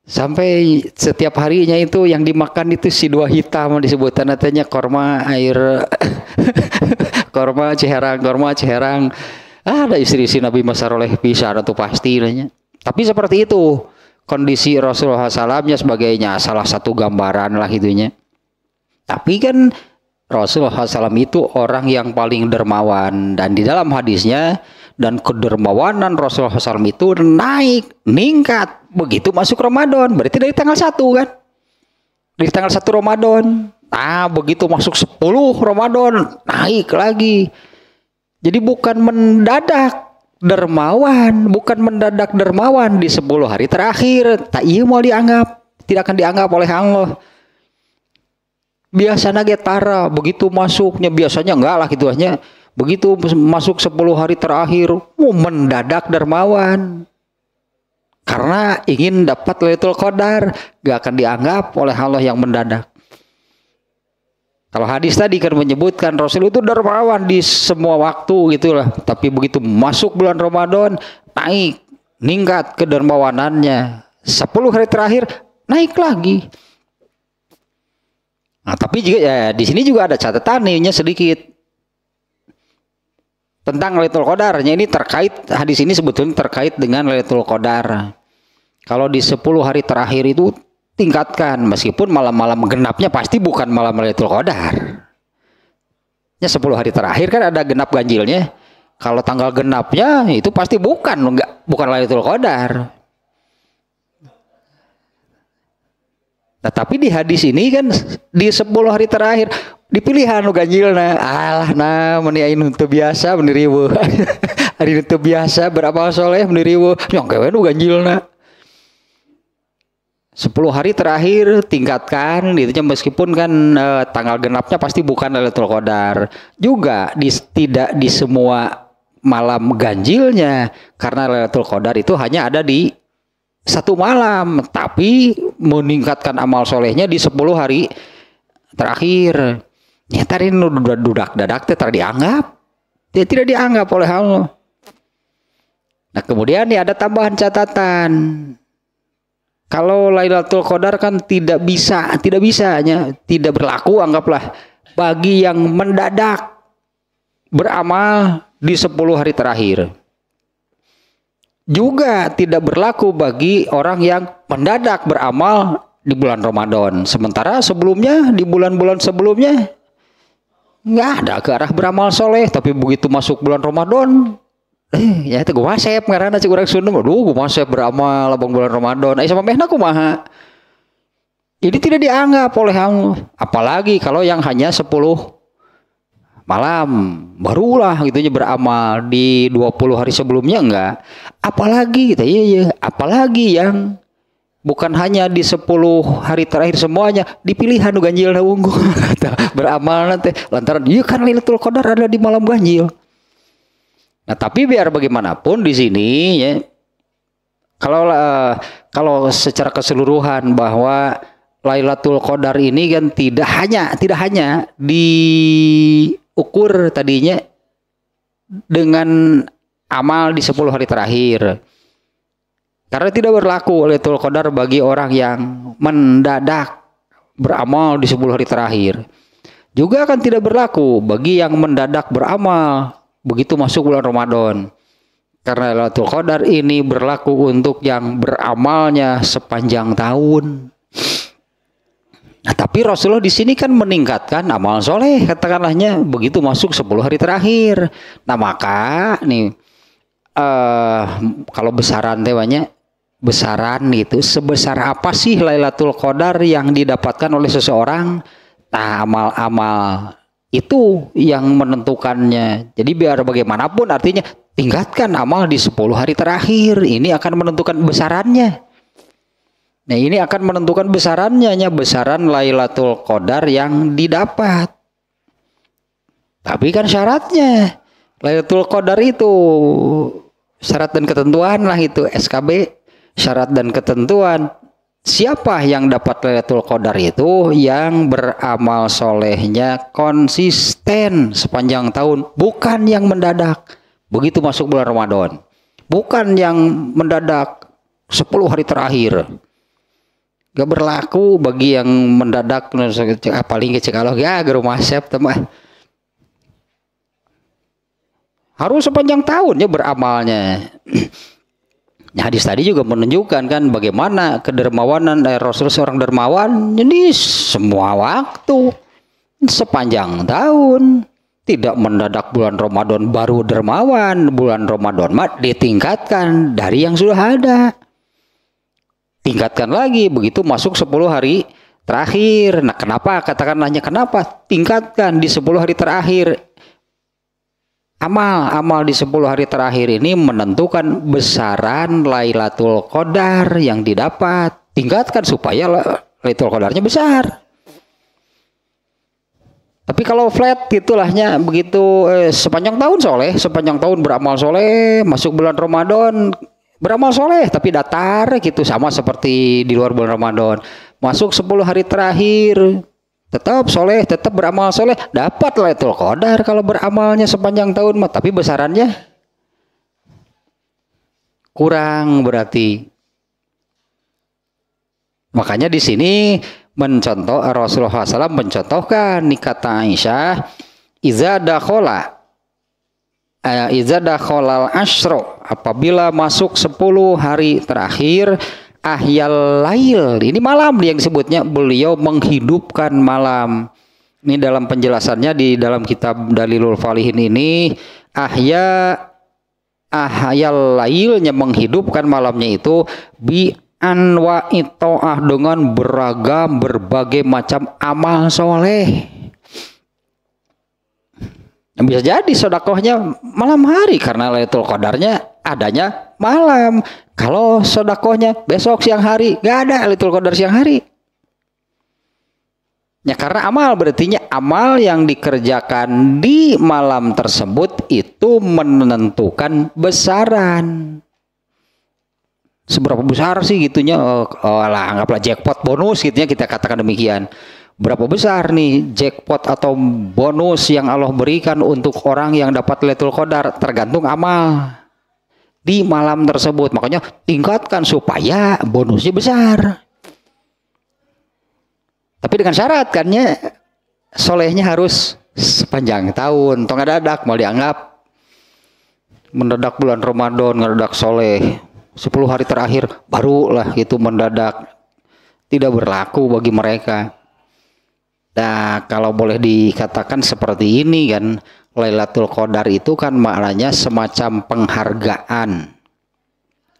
sampai setiap harinya itu yang dimakan itu si dua hitam disebutan katanya korma air korma ceherang korma ceherang ah, ada istri si Nabi oleh bisa atau pasti nanya. tapi seperti itu kondisi Rasulullah SAW-nya sebagainya salah satu gambaran lah itunya tapi kan Rasulullah SAW itu orang yang paling dermawan dan di dalam hadisnya dan kedermawanan Rasulullah SAW itu naik, meningkat. Begitu masuk Ramadan, berarti dari tanggal 1 kan? Dari tanggal 1 Ramadan. Nah, begitu masuk 10 Ramadan, naik lagi. Jadi bukan mendadak dermawan, bukan mendadak dermawan di 10 hari terakhir. Tak iya mau dianggap, tidak akan dianggap oleh Allah. Biasanya getara, begitu masuknya biasanya enggak lah gitu hanya Begitu masuk 10 hari terakhir, oh, mendadak dermawan. Karena ingin dapat Lailatul Qadar, gak akan dianggap oleh Allah yang mendadak. Kalau hadis tadi kan menyebutkan Rasul itu dermawan di semua waktu gitulah, tapi begitu masuk bulan Ramadan naik, ningkat dermawanannya 10 hari terakhir naik lagi. Nah, tapi juga ya, di sini juga ada catatan nih sedikit tentang Lailatul kodarnya ini terkait hadis ini sebetulnya terkait dengan Lailatul Qadar. Kalau di 10 hari terakhir itu tingkatkan meskipun malam-malam genapnya pasti bukan malam Lailatul Qadar. Ya 10 hari terakhir kan ada genap ganjilnya. Kalau tanggal genapnya itu pasti bukan enggak bukan Lailatul Qadar. Nah, tapi di hadis ini kan di 10 hari terakhir dipilihan lo ganjil na alah na meni aing untuk biasa meni hari hari itu biasa beramal soleh meni nyong kewen we ganjil na sepuluh hari terakhir tingkatkan gitu meskipun kan e, tanggal genapnya pasti bukan Lailatul Qadar juga di, tidak di semua malam ganjilnya karena Lailatul Qadar itu hanya ada di satu malam tapi meningkatkan amal solehnya di 10 hari terakhir Ya tadi dudak dadak teh tadi dianggap. Dia tidak dianggap oleh Allah. Nah kemudian ya ada tambahan catatan. Kalau Lailatul Qadar kan tidak bisa, tidak bisa hanya tidak berlaku anggaplah bagi yang mendadak beramal di 10 hari terakhir. Juga tidak berlaku bagi orang yang mendadak beramal di bulan Ramadan. Sementara sebelumnya di bulan-bulan sebelumnya nggak ada ke arah beramal soleh tapi begitu masuk bulan Ramadan eh, ya itu gue wasep karena cik orang Sunda aduh gue wasep beramal abang bulan Ramadan eh sama mehna kumaha ini tidak dianggap oleh Allah apalagi kalau yang hanya sepuluh malam barulah gitu ya beramal di dua puluh hari sebelumnya enggak apalagi gitu iya, iya. apalagi yang bukan hanya di 10 hari terakhir semuanya dipilih anu ganjil na unggul beramal nanti lantaran iya kan Lailatul Qadar ada di malam ganjil nah tapi biar bagaimanapun di sini ya kalau uh, kalau secara keseluruhan bahwa Lailatul Qadar ini kan tidak hanya tidak hanya diukur tadinya dengan amal di 10 hari terakhir karena tidak berlaku Lailatul Qadar bagi orang yang mendadak beramal di 10 hari terakhir. Juga akan tidak berlaku bagi yang mendadak beramal begitu masuk bulan Ramadan. Karena Lailatul Qadar ini berlaku untuk yang beramalnya sepanjang tahun. Nah, tapi Rasulullah di sini kan meningkatkan amal soleh, katakanlahnya begitu masuk 10 hari terakhir. Nah, maka nih uh, kalau besaran tewanya besaran itu sebesar apa sih Lailatul Qadar yang didapatkan oleh seseorang nah amal-amal itu yang menentukannya jadi biar bagaimanapun artinya tingkatkan amal di 10 hari terakhir ini akan menentukan besarannya nah ini akan menentukan besarannya ya besaran Lailatul Qadar yang didapat tapi kan syaratnya Lailatul Qadar itu syarat dan ketentuan lah itu SKB syarat dan ketentuan siapa yang dapat Lailatul Qadar itu yang beramal solehnya konsisten sepanjang tahun bukan yang mendadak begitu masuk bulan Ramadan bukan yang mendadak 10 hari terakhir gak berlaku bagi yang mendadak paling kecil kalau ya ke rumah sep teman harus sepanjang tahun ya beramalnya Nah, hadis tadi juga menunjukkan kan bagaimana kedermawanan eh, Rasul seorang dermawan. Jadi semua waktu sepanjang tahun tidak mendadak bulan Ramadan baru dermawan. Bulan Ramadan mat ditingkatkan dari yang sudah ada. Tingkatkan lagi begitu masuk 10 hari terakhir. Nah, kenapa? Katakan hanya kenapa? Tingkatkan di 10 hari terakhir Amal, amal di 10 hari terakhir ini menentukan besaran Lailatul Qadar yang didapat. Tingkatkan supaya Lailatul Qadarnya besar. Tapi kalau flat itulahnya begitu eh, sepanjang tahun soleh, sepanjang tahun beramal soleh, masuk bulan Ramadan beramal soleh tapi datar gitu sama seperti di luar bulan Ramadan. Masuk 10 hari terakhir tetap soleh, tetap beramal soleh, dapat Lailatul Qadar kalau beramalnya sepanjang tahun mah, tapi besarannya kurang berarti. Makanya di sini mencontoh Rasulullah SAW mencontohkan nih kata Aisyah, iza dakhola eh, iza dakholal ashro apabila masuk 10 hari terakhir ahyal lail. Ini malam yang disebutnya beliau menghidupkan malam. Ini dalam penjelasannya di dalam kitab Dalilul Falihin ini ahya ahyal lailnya menghidupkan malamnya itu bi anwa ah dengan beragam berbagai macam amal soleh. Bisa jadi sodakohnya malam hari karena Lailatul Qadarnya adanya malam kalau sodakohnya besok siang hari, gak ada litul qadar siang hari. Ya karena amal berartinya amal yang dikerjakan di malam tersebut itu menentukan besaran. Seberapa besar sih gitunya? Oh, oh lah, anggaplah jackpot bonus gitunya kita katakan demikian. Berapa besar nih jackpot atau bonus yang Allah berikan untuk orang yang dapat Lailatul Qadar tergantung amal di malam tersebut. Makanya tingkatkan supaya bonusnya besar. Tapi dengan syarat kan ya, solehnya harus sepanjang tahun. Tong dadak mau dianggap mendadak bulan Ramadan, mendadak soleh. 10 hari terakhir barulah itu mendadak tidak berlaku bagi mereka. Nah, kalau boleh dikatakan seperti ini kan, Lailatul Qadar itu kan maknanya semacam penghargaan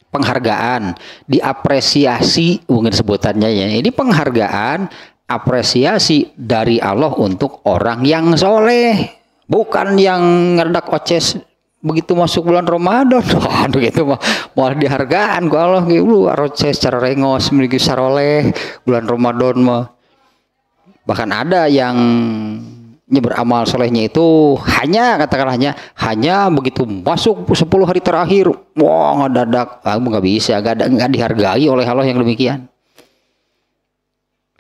penghargaan diapresiasi mungkin sebutannya ya ini penghargaan apresiasi dari Allah untuk orang yang soleh bukan yang ngerdak oces begitu masuk bulan Ramadan Aduh gitu mah malah dihargaan ku Allah gitu oces secara rengos memiliki saroleh bulan Ramadan mah bahkan ada yang beramal solehnya itu hanya katakanlah hanya begitu masuk 10 hari terakhir wah nggak dadak kamu nggak bisa nggak ada nggak dihargai oleh Allah yang demikian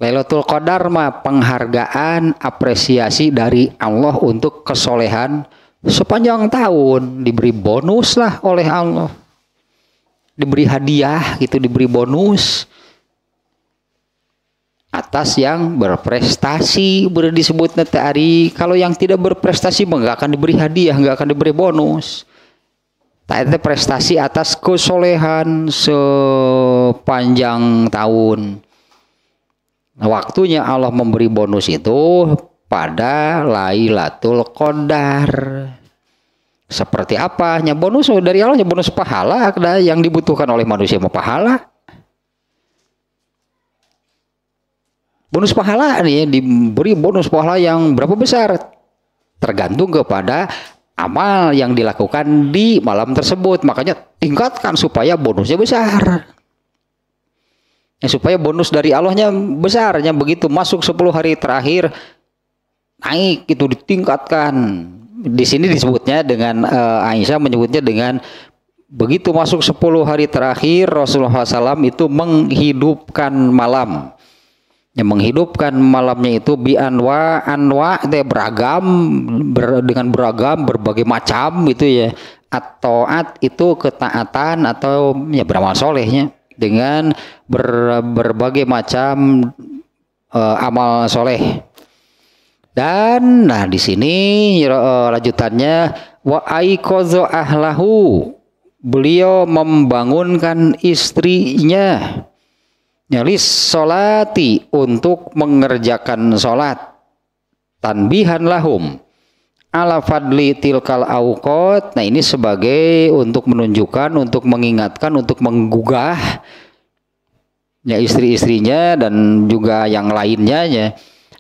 Lailatul Qadar mah penghargaan apresiasi dari Allah untuk kesolehan sepanjang tahun diberi bonus lah oleh Allah diberi hadiah gitu diberi bonus atas yang berprestasi boleh disebut netari kalau yang tidak berprestasi nggak akan diberi hadiah nggak akan diberi bonus tak ada prestasi atas kesolehan sepanjang tahun nah, waktunya Allah memberi bonus itu pada Lailatul Qadar seperti apanya bonus oh, dari Allah bonus pahala ada yang dibutuhkan oleh manusia mau pahala bonus pahala nih diberi bonus pahala yang berapa besar tergantung kepada amal yang dilakukan di malam tersebut makanya tingkatkan supaya bonusnya besar ya, supaya bonus dari Allahnya besarnya begitu masuk 10 hari terakhir naik itu ditingkatkan di sini disebutnya dengan uh, Aisyah menyebutnya dengan begitu masuk 10 hari terakhir Rasulullah SAW itu menghidupkan malam yang menghidupkan malamnya itu bi anwa anwa teh beragam ber, dengan beragam berbagai macam gitu ya atau at itu ketaatan atau ya beramal solehnya dengan ber, berbagai macam uh, amal soleh dan nah di sini uh, lanjutannya wa aikozo ahlahu beliau membangunkan istrinya Nyalis solati untuk mengerjakan solat. Tanbihan lahum ala fadli tilkal awqot. Nah ini sebagai untuk menunjukkan, untuk mengingatkan, untuk menggugah ya istri-istrinya dan juga yang lainnya ya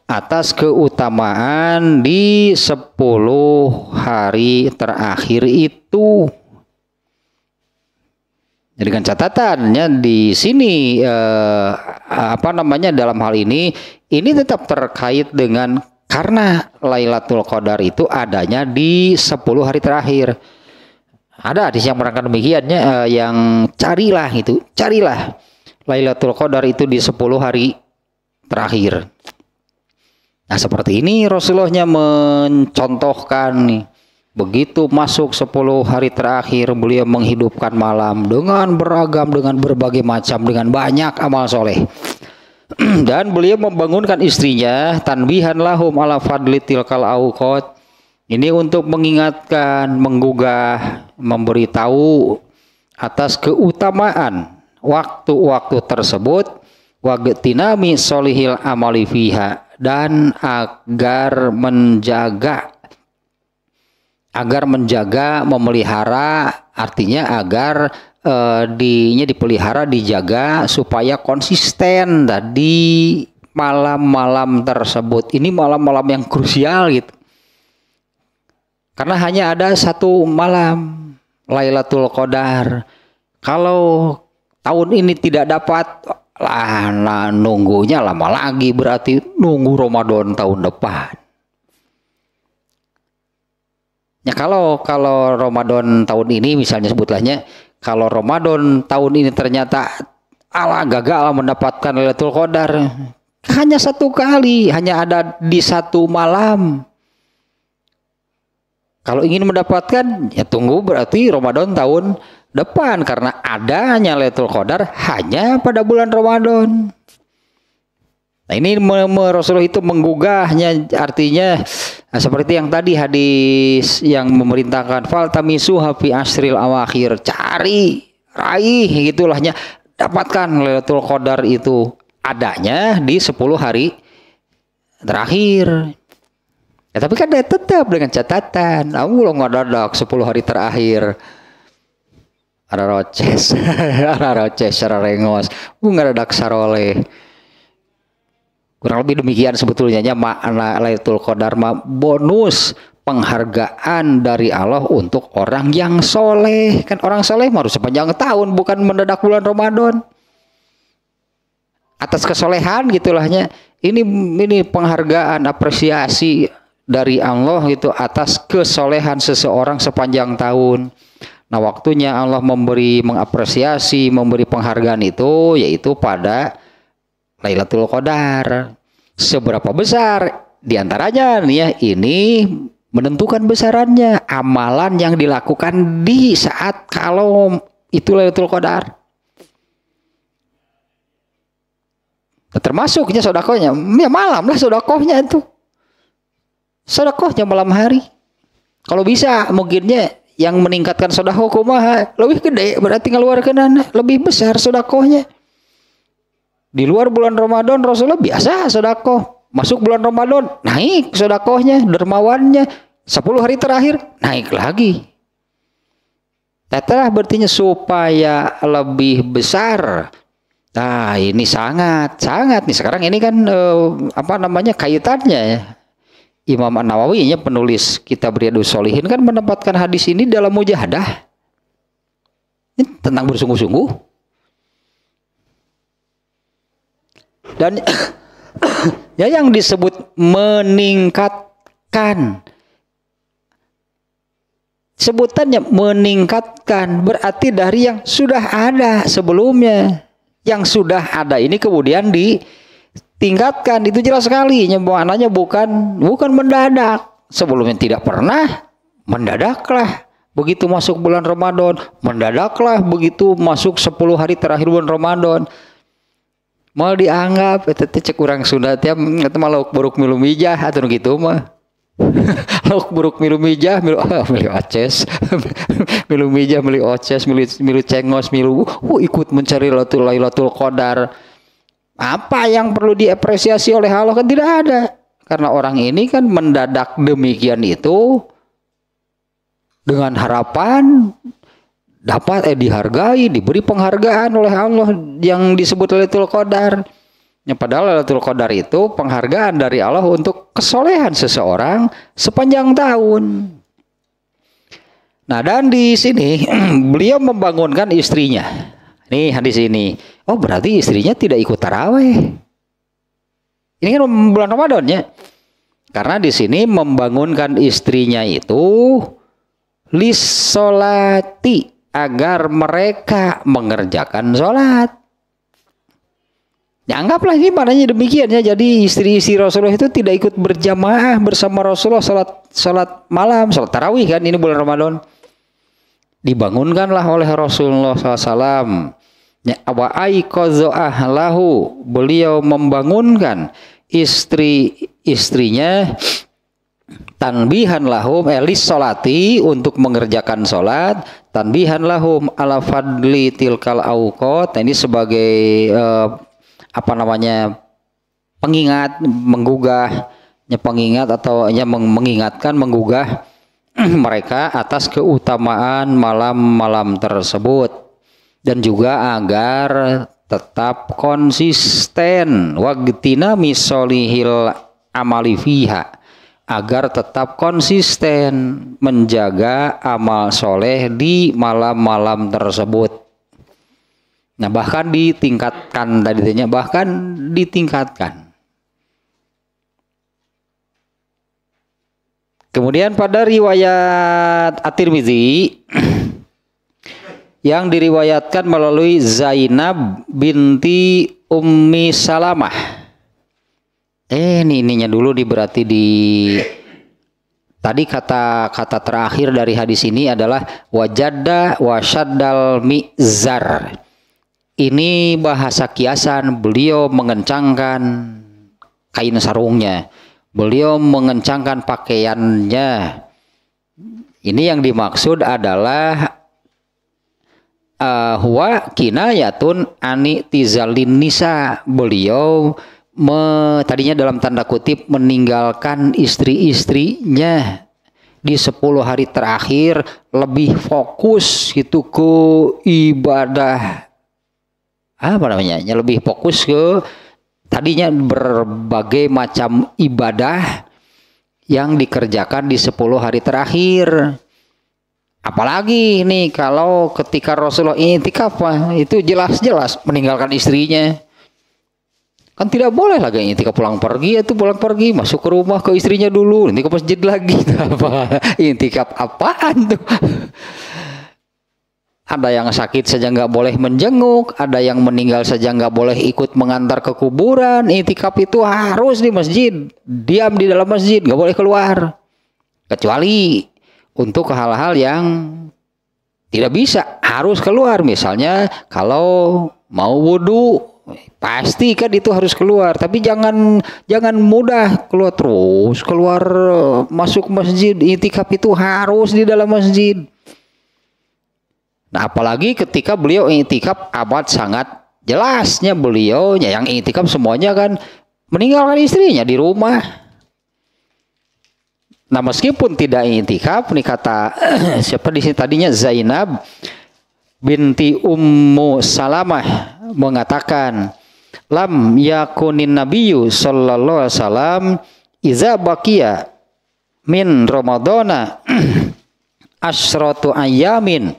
atas keutamaan di 10 hari terakhir itu dengan catatannya di sini eh, apa namanya dalam hal ini ini tetap terkait dengan karena Lailatul Qadar itu adanya di 10 hari terakhir. Ada hadis yang merangkan demikiannya eh, yang carilah itu, carilah Lailatul Qadar itu di 10 hari terakhir. Nah, seperti ini Rasulullahnya mencontohkan nih Begitu masuk 10 hari terakhir beliau menghidupkan malam dengan beragam dengan berbagai macam dengan banyak amal soleh. Dan beliau membangunkan istrinya tanbihan lahum ala fadli tilkal awqat. Ini untuk mengingatkan, menggugah, memberitahu atas keutamaan waktu-waktu tersebut wagtinami solihil amali fiha dan agar menjaga agar menjaga memelihara artinya agar e, dinya dipelihara dijaga supaya konsisten tadi malam-malam tersebut ini malam-malam yang krusial gitu karena hanya ada satu malam Lailatul Qadar kalau tahun ini tidak dapat lah nah, nunggunya lama lagi berarti nunggu Ramadan tahun depan Ya kalau kalau Ramadan tahun ini misalnya sebutlahnya kalau Ramadan tahun ini ternyata Allah gagal mendapatkan Lailatul Qadar hanya satu kali, hanya ada di satu malam. Kalau ingin mendapatkan, ya tunggu berarti Ramadan tahun depan karena adanya Lailatul Qadar hanya pada bulan Ramadan. Nah, ini Rasulullah itu menggugahnya artinya Nah, seperti yang tadi hadis yang memerintahkan faltamisu hafi asril awakhir, cari, raih gitulahnya, dapatkan Lailatul Qadar itu adanya di 10 hari terakhir. Ya, tapi kan tetap dengan catatan, aku lo nggak dadak 10 hari terakhir. Ada roces, ada roces, ada rengos, nggak ada saroleh. Kurang lebih demikian sebetulnya makna Lailatul Qadar bonus penghargaan dari Allah untuk orang yang soleh. Kan orang soleh harus sepanjang tahun bukan mendadak bulan Ramadan. Atas kesolehan gitulahnya. Ini ini penghargaan apresiasi dari Allah itu atas kesolehan seseorang sepanjang tahun. Nah waktunya Allah memberi mengapresiasi, memberi penghargaan itu yaitu pada Lailatul Qadar. Seberapa besar? Di antaranya nih ya, ini menentukan besarannya amalan yang dilakukan di saat kalau itu Lailatul Qadar. Nah, termasuknya sodakohnya, ya malam lah sodakohnya itu. Sodakohnya malam hari. Kalau bisa mungkinnya yang meningkatkan sodakoh kumaha lebih gede berarti ngeluarkan anak lebih besar sodakohnya. Di luar bulan Ramadan Rasulullah biasa sodako. Masuk bulan Ramadan naik sodakohnya, dermawannya. 10 hari terakhir naik lagi. tetelah bertinya supaya lebih besar. Nah ini sangat, sangat nih sekarang ini kan eh, apa namanya kaitannya ya. Imam An Nawawi ya penulis kitab Riyadus Solihin kan menempatkan hadis ini dalam mujahadah. Ini tentang bersungguh-sungguh. Dan ya yang disebut meningkatkan sebutannya meningkatkan berarti dari yang sudah ada sebelumnya yang sudah ada ini kemudian ditingkatkan itu jelas sekali nyembuhannya bukan bukan mendadak sebelumnya tidak pernah mendadaklah begitu masuk bulan Ramadan mendadaklah begitu masuk 10 hari terakhir bulan Ramadan mal dianggap eta teh cek urang Sunda tiap eta mah lauk buruk milu mijah atuh gitu mah lauk buruk milu mijah milu ah, milu aces milu mijah milu oces milu milu cengos milu uh, uh ikut mencari latul lailatul qadar apa yang perlu diapresiasi oleh Allah kan tidak ada karena orang ini kan mendadak demikian itu dengan harapan dapat eh dihargai, diberi penghargaan oleh Allah yang disebut Lailatul Qadar. Ya, padahal Lailatul Qadar itu penghargaan dari Allah untuk kesolehan seseorang sepanjang tahun. Nah, dan di sini beliau membangunkan istrinya. Nih hadis ini. Oh, berarti istrinya tidak ikut taraweh. Ini kan bulan Ramadan ya. Karena di sini membangunkan istrinya itu lisolati agar mereka mengerjakan sholat. Ya, anggaplah ini maknanya demikian ya. Jadi istri-istri Rasulullah itu tidak ikut berjamaah bersama Rasulullah sholat sholat malam, sholat tarawih kan ini bulan Ramadan. Dibangunkanlah oleh Rasulullah SAW. Ya, wa lahu. beliau membangunkan istri istrinya tanbihan lahum elis solati untuk mengerjakan solat tanbihan lahum ala fadli tilkal awqot ini sebagai eh, apa namanya pengingat menggugah pengingat atau ya, mengingatkan menggugah mereka atas keutamaan malam-malam tersebut dan juga agar tetap konsisten wagtina misolihil amali fiha agar tetap konsisten menjaga amal soleh di malam-malam tersebut. Nah bahkan ditingkatkan tadi tanya bahkan ditingkatkan. Kemudian pada riwayat At-Tirmizi yang diriwayatkan melalui Zainab binti Ummi Salamah eh ini ininya dulu di berarti di tadi kata kata terakhir dari hadis ini adalah wajada wasadal mizar ini bahasa kiasan beliau mengencangkan kain sarungnya beliau mengencangkan pakaiannya ini yang dimaksud adalah uh, huwa kinayatun ani tizalin nisa beliau me, tadinya dalam tanda kutip meninggalkan istri-istrinya di 10 hari terakhir lebih fokus itu ke ibadah apa namanya ya lebih fokus ke tadinya berbagai macam ibadah yang dikerjakan di 10 hari terakhir apalagi nih kalau ketika Rasulullah ini itu jelas-jelas meninggalkan istrinya Kan tidak boleh lagi ketika pulang pergi itu ya pulang pergi masuk ke rumah ke istrinya dulu nanti ke masjid lagi apa intikap apaan tuh ada yang sakit saja nggak boleh menjenguk ada yang meninggal saja nggak boleh ikut mengantar ke kuburan intikap itu harus di masjid diam di dalam masjid nggak boleh keluar kecuali untuk hal-hal yang tidak bisa harus keluar misalnya kalau mau wudhu Pasti kan itu harus keluar, tapi jangan jangan mudah keluar terus. Keluar eh, masuk masjid, itikaf itu harus di dalam masjid. Nah, apalagi ketika beliau itikaf amat sangat jelasnya beliau yang itikaf semuanya kan meninggalkan istrinya di rumah. Nah, meskipun tidak itikaf nih kata siapa di sini tadinya Zainab binti Ummu Salamah mengatakan, "Lam yakunin nabiyyu sallallahu alaihi wasallam iza baqiya min ramadhana asratu ayamin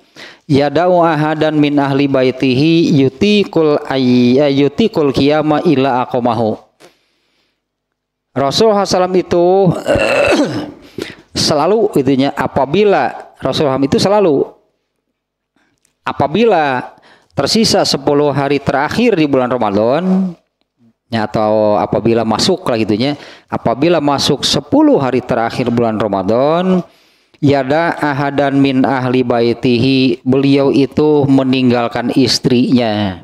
yadau ahadan min ahli baitihi yutikul eh, yutikul kiyama ila aqamahu." Rasulullah SAW itu selalu itunya apabila Rasulullah SAW itu selalu apabila tersisa 10 hari terakhir di bulan Ramadan ya atau apabila masuk lah gitunya apabila masuk 10 hari terakhir bulan Ramadan yada ahadan min ahli baitihi beliau itu meninggalkan istrinya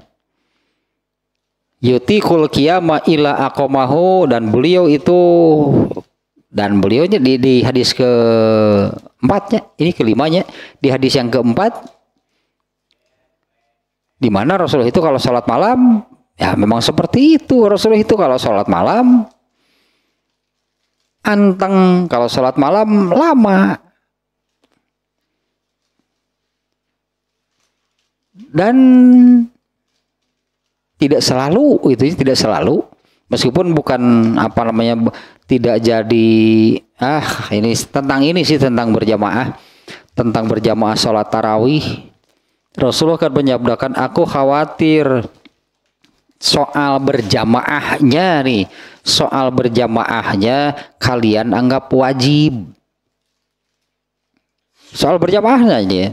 yutikul kiyama ila akomahu dan beliau itu dan beliaunya di, di hadis keempatnya ini kelimanya di hadis yang keempat di mana Rasulullah itu kalau sholat malam, ya memang seperti itu. Rasulullah itu kalau sholat malam, anteng. Kalau sholat malam, lama. Dan tidak selalu, itu tidak selalu. Meskipun bukan apa namanya tidak jadi ah ini tentang ini sih tentang berjamaah tentang berjamaah sholat tarawih Rasulullah kan menyabdakan aku khawatir soal berjamaahnya nih soal berjamaahnya kalian anggap wajib soal berjamaahnya aja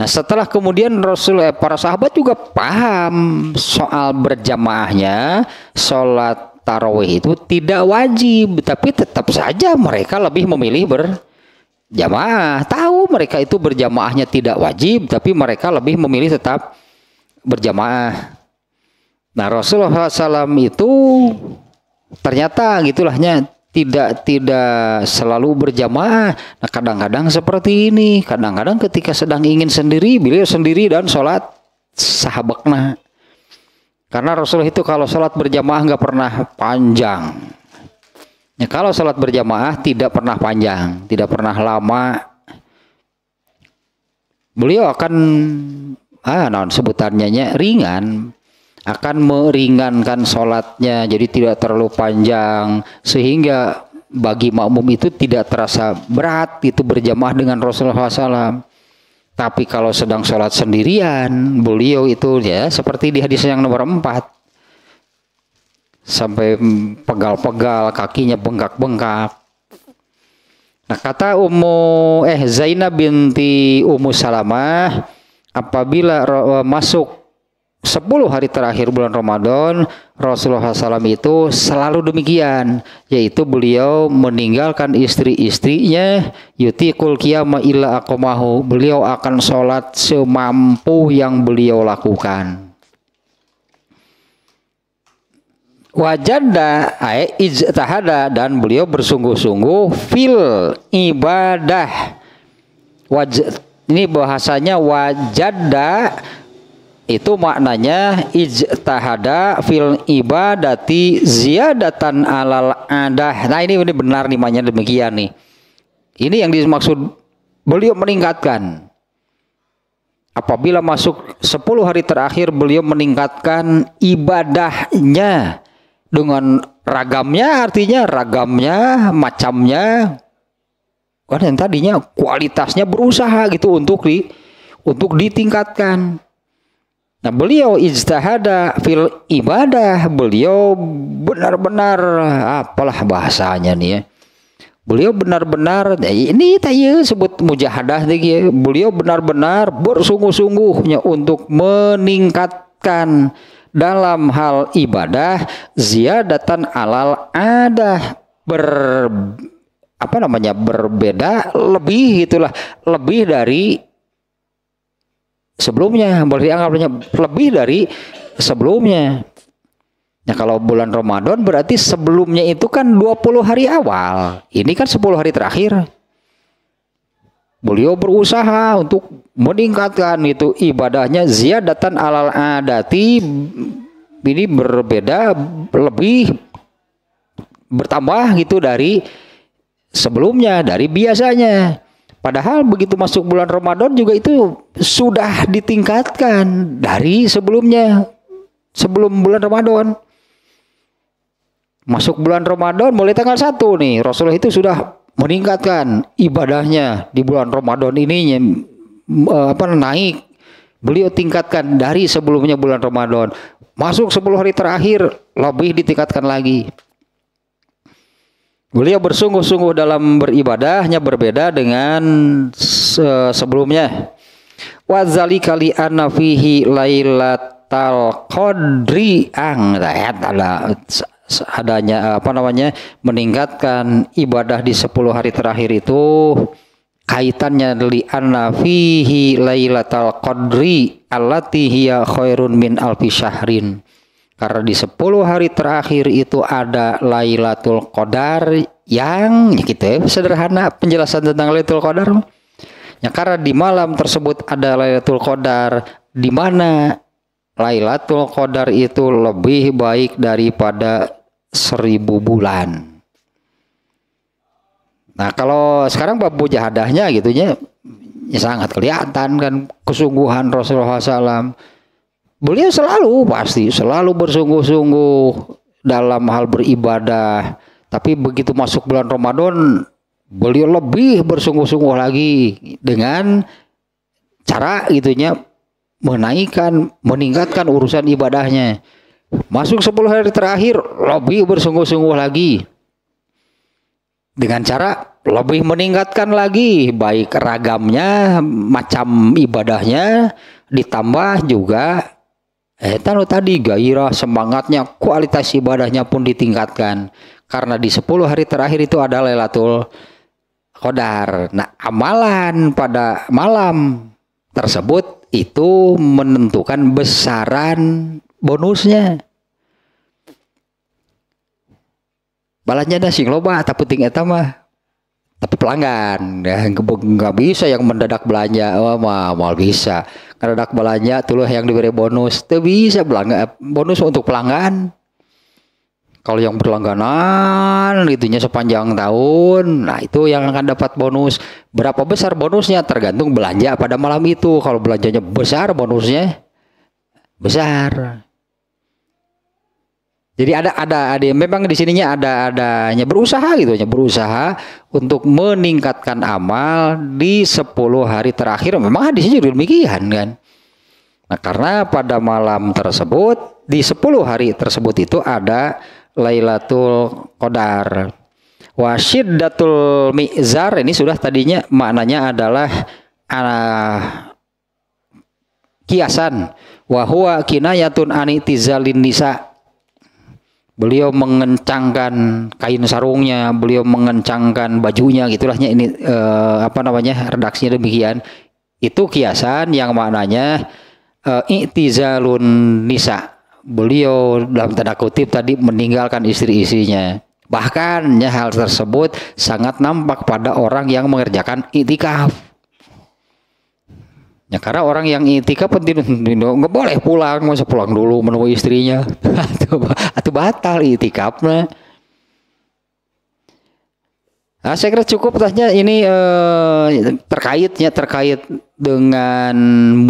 nah setelah kemudian Rasul eh, para sahabat juga paham soal berjamaahnya sholat tarawih itu tidak wajib tapi tetap saja mereka lebih memilih ber jamaah. Tahu mereka itu berjamaahnya tidak wajib, tapi mereka lebih memilih tetap berjamaah. Nah Rasulullah SAW itu ternyata gitulahnya tidak tidak selalu berjamaah. Nah kadang-kadang seperti ini, kadang-kadang ketika sedang ingin sendiri, beliau sendiri dan sholat sahabakna. Karena Rasulullah itu kalau sholat berjamaah nggak pernah panjang. Ya, kalau sholat berjamaah tidak pernah panjang, tidak pernah lama, beliau akan ah non sebutannya ringan akan meringankan sholatnya jadi tidak terlalu panjang sehingga bagi makmum itu tidak terasa berat itu berjamaah dengan Rasulullah SAW tapi kalau sedang sholat sendirian beliau itu ya seperti di hadis yang nomor empat sampai pegal-pegal kakinya bengkak-bengkak nah kata Ummu eh Zainab binti Ummu Salamah apabila eh, masuk 10 hari terakhir bulan Ramadan Rasulullah SAW itu selalu demikian yaitu beliau meninggalkan istri-istrinya yutikul kiamah illa akumahu, beliau akan sholat semampu yang beliau lakukan wajada ay ijtahada dan beliau bersungguh-sungguh fil ibadah Waj ini bahasanya wajada itu maknanya ijtahada fil ibadati ziyadatan alal adah nah ini ini benar nih maknanya demikian nih ini yang dimaksud beliau meningkatkan apabila masuk 10 hari terakhir beliau meningkatkan ibadahnya dengan ragamnya artinya ragamnya macamnya kan yang tadinya kualitasnya berusaha gitu untuk di untuk ditingkatkan nah beliau ijtahada fil ibadah beliau benar-benar apalah bahasanya nih ya beliau benar-benar ini tayu ya sebut mujahadah nih ya. beliau benar-benar bersungguh-sungguhnya untuk meningkatkan dalam hal ibadah ziyadatan alal ada ber apa namanya berbeda lebih itulah lebih dari sebelumnya boleh dianggapnya lebih dari sebelumnya Nah kalau bulan Ramadan berarti sebelumnya itu kan 20 hari awal. Ini kan 10 hari terakhir beliau berusaha untuk meningkatkan itu ibadahnya ziyadatan alal adati ini berbeda lebih bertambah gitu dari sebelumnya dari biasanya padahal begitu masuk bulan Ramadan juga itu sudah ditingkatkan dari sebelumnya sebelum bulan Ramadan masuk bulan Ramadan mulai tanggal 1 nih Rasulullah itu sudah meningkatkan ibadahnya di bulan Ramadan ini ya, eh, apa naik beliau tingkatkan dari sebelumnya bulan Ramadan masuk 10 hari terakhir lebih ditingkatkan lagi beliau bersungguh-sungguh dalam beribadahnya berbeda dengan sebelumnya wazali kali anafihi lailatal qadri ang ya, adanya apa namanya meningkatkan ibadah di 10 hari terakhir itu kaitannya li anna fihi lailatul qadri allati hiya khairun min alfi syahrin karena di 10 hari terakhir itu ada Lailatul Qadar yang ya gitu ya, sederhana penjelasan tentang Lailatul Qadar. Ya karena di malam tersebut ada Lailatul Qadar di mana Lailatul Qadar itu lebih baik daripada seribu bulan. Nah kalau sekarang bab mujahadahnya gitu ya, ya sangat kelihatan kan kesungguhan Rasulullah SAW. Beliau selalu pasti selalu bersungguh-sungguh dalam hal beribadah. Tapi begitu masuk bulan Ramadan beliau lebih bersungguh-sungguh lagi dengan cara gitunya menaikkan, meningkatkan urusan ibadahnya. Masuk 10 hari terakhir lebih bersungguh-sungguh lagi. Dengan cara lebih meningkatkan lagi baik ragamnya, macam ibadahnya ditambah juga eh tahu tadi gairah semangatnya, kualitas ibadahnya pun ditingkatkan karena di 10 hari terakhir itu ada lelatul kodar Nah, amalan pada malam tersebut itu menentukan besaran bonusnya. Balasnya ada sing loba tapi tinggal eta Tapi pelanggan ya nggak bisa yang mendadak belanja oh, mah mal bisa. Mendadak belanja tuh yang diberi bonus, tuh bisa belanja bonus untuk pelanggan. Kalau yang berlangganan gitunya sepanjang tahun, nah itu yang akan dapat bonus. Berapa besar bonusnya tergantung belanja pada malam itu. Kalau belanjanya besar bonusnya besar. Jadi ada ada ada memang di sininya ada adanya berusaha gitu ya, berusaha untuk meningkatkan amal di 10 hari terakhir. Memang hadisnya juga demikian kan. Nah, karena pada malam tersebut di 10 hari tersebut itu ada Lailatul Qadar. Wasyiddatul Mizar ini sudah tadinya maknanya adalah uh, kiasan wa huwa kinayatun anitizalin nisa. Beliau mengencangkan kain sarungnya, beliau mengencangkan bajunya gitulahnya ini uh, apa namanya redaksinya demikian. Itu kiasan yang maknanya uh, itizalun nisa beliau dalam tanda kutip tadi meninggalkan istri-istrinya. Bahkan ya, hal tersebut sangat nampak pada orang yang mengerjakan itikaf. Ya karena orang yang itikaf penting nggak boleh pulang, mau pulang dulu menemui istrinya atau atau batal itikafnya. Nah, saya kira cukup tasnya ini eh, terkaitnya terkait dengan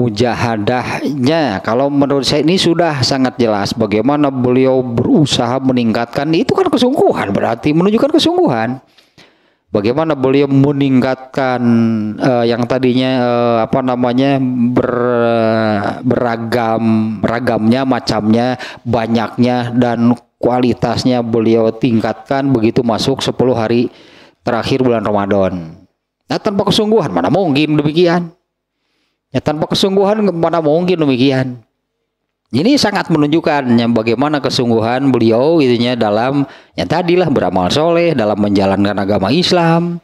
mujahadahnya. Kalau menurut saya ini sudah sangat jelas bagaimana beliau berusaha meningkatkan itu kan kesungguhan berarti menunjukkan kesungguhan. Bagaimana beliau meningkatkan eh, yang tadinya eh, apa namanya ber, beragam ragamnya macamnya banyaknya dan kualitasnya beliau tingkatkan begitu masuk 10 hari terakhir bulan Ramadan. Nah tanpa kesungguhan mana mungkin demikian. Ya tanpa kesungguhan mana mungkin demikian. Ini sangat menunjukkan yang bagaimana kesungguhan beliau itunya dalam yang tadilah beramal soleh dalam menjalankan agama Islam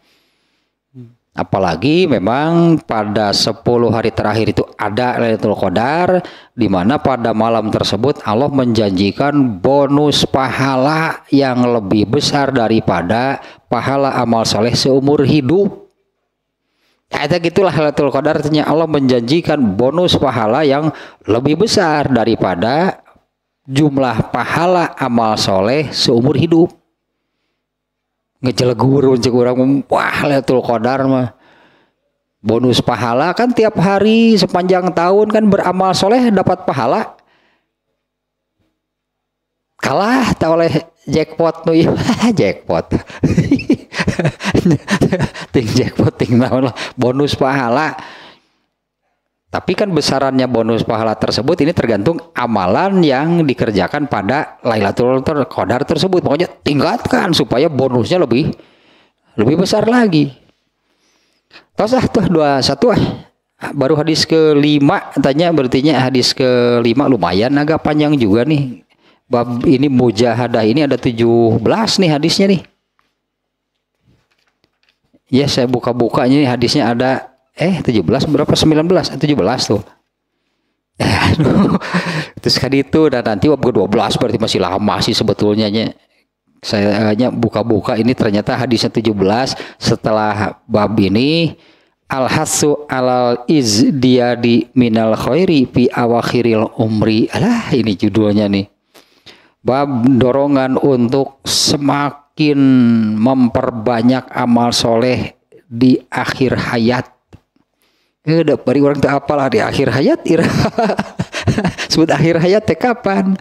Apalagi memang pada 10 hari terakhir itu ada Lailatul Qadar di mana pada malam tersebut Allah menjanjikan bonus pahala yang lebih besar daripada pahala amal soleh seumur hidup. Eta gitulah Lailatul Qadar artinya Allah menjanjikan bonus pahala yang lebih besar daripada jumlah pahala amal soleh seumur hidup ngejelegur cek orang wah Lailatul kodar mah bonus pahala kan tiap hari sepanjang tahun kan beramal soleh dapat pahala kalah tak oleh jackpot nu jackpot ting jackpot ting naon lah bonus pahala tapi kan besarannya bonus pahala tersebut ini tergantung amalan yang dikerjakan pada Lailatul Qadar tersebut. Pokoknya tingkatkan supaya bonusnya lebih lebih besar lagi. Tausah tuh dua satu ah. Baru hadis kelima tanya berartinya hadis kelima lumayan agak panjang juga nih. Bab ini mujahadah ini ada 17 nih hadisnya nih. Ya saya buka-bukanya nih hadisnya ada eh 17 berapa 19 17 eh, tuh eh, terus kali itu dan nanti waktu dua 12 berarti masih lama sih sebetulnya nya saya hanya eh, buka-buka ini ternyata hadisnya 17 setelah bab ini al hasu alal iz dia di minal khairi fi awakhiril umri alah ini judulnya nih bab dorongan untuk semakin memperbanyak amal soleh di akhir hayat bari orang teu apalah di akhir hayat ira sebut akhir hayat teh kapan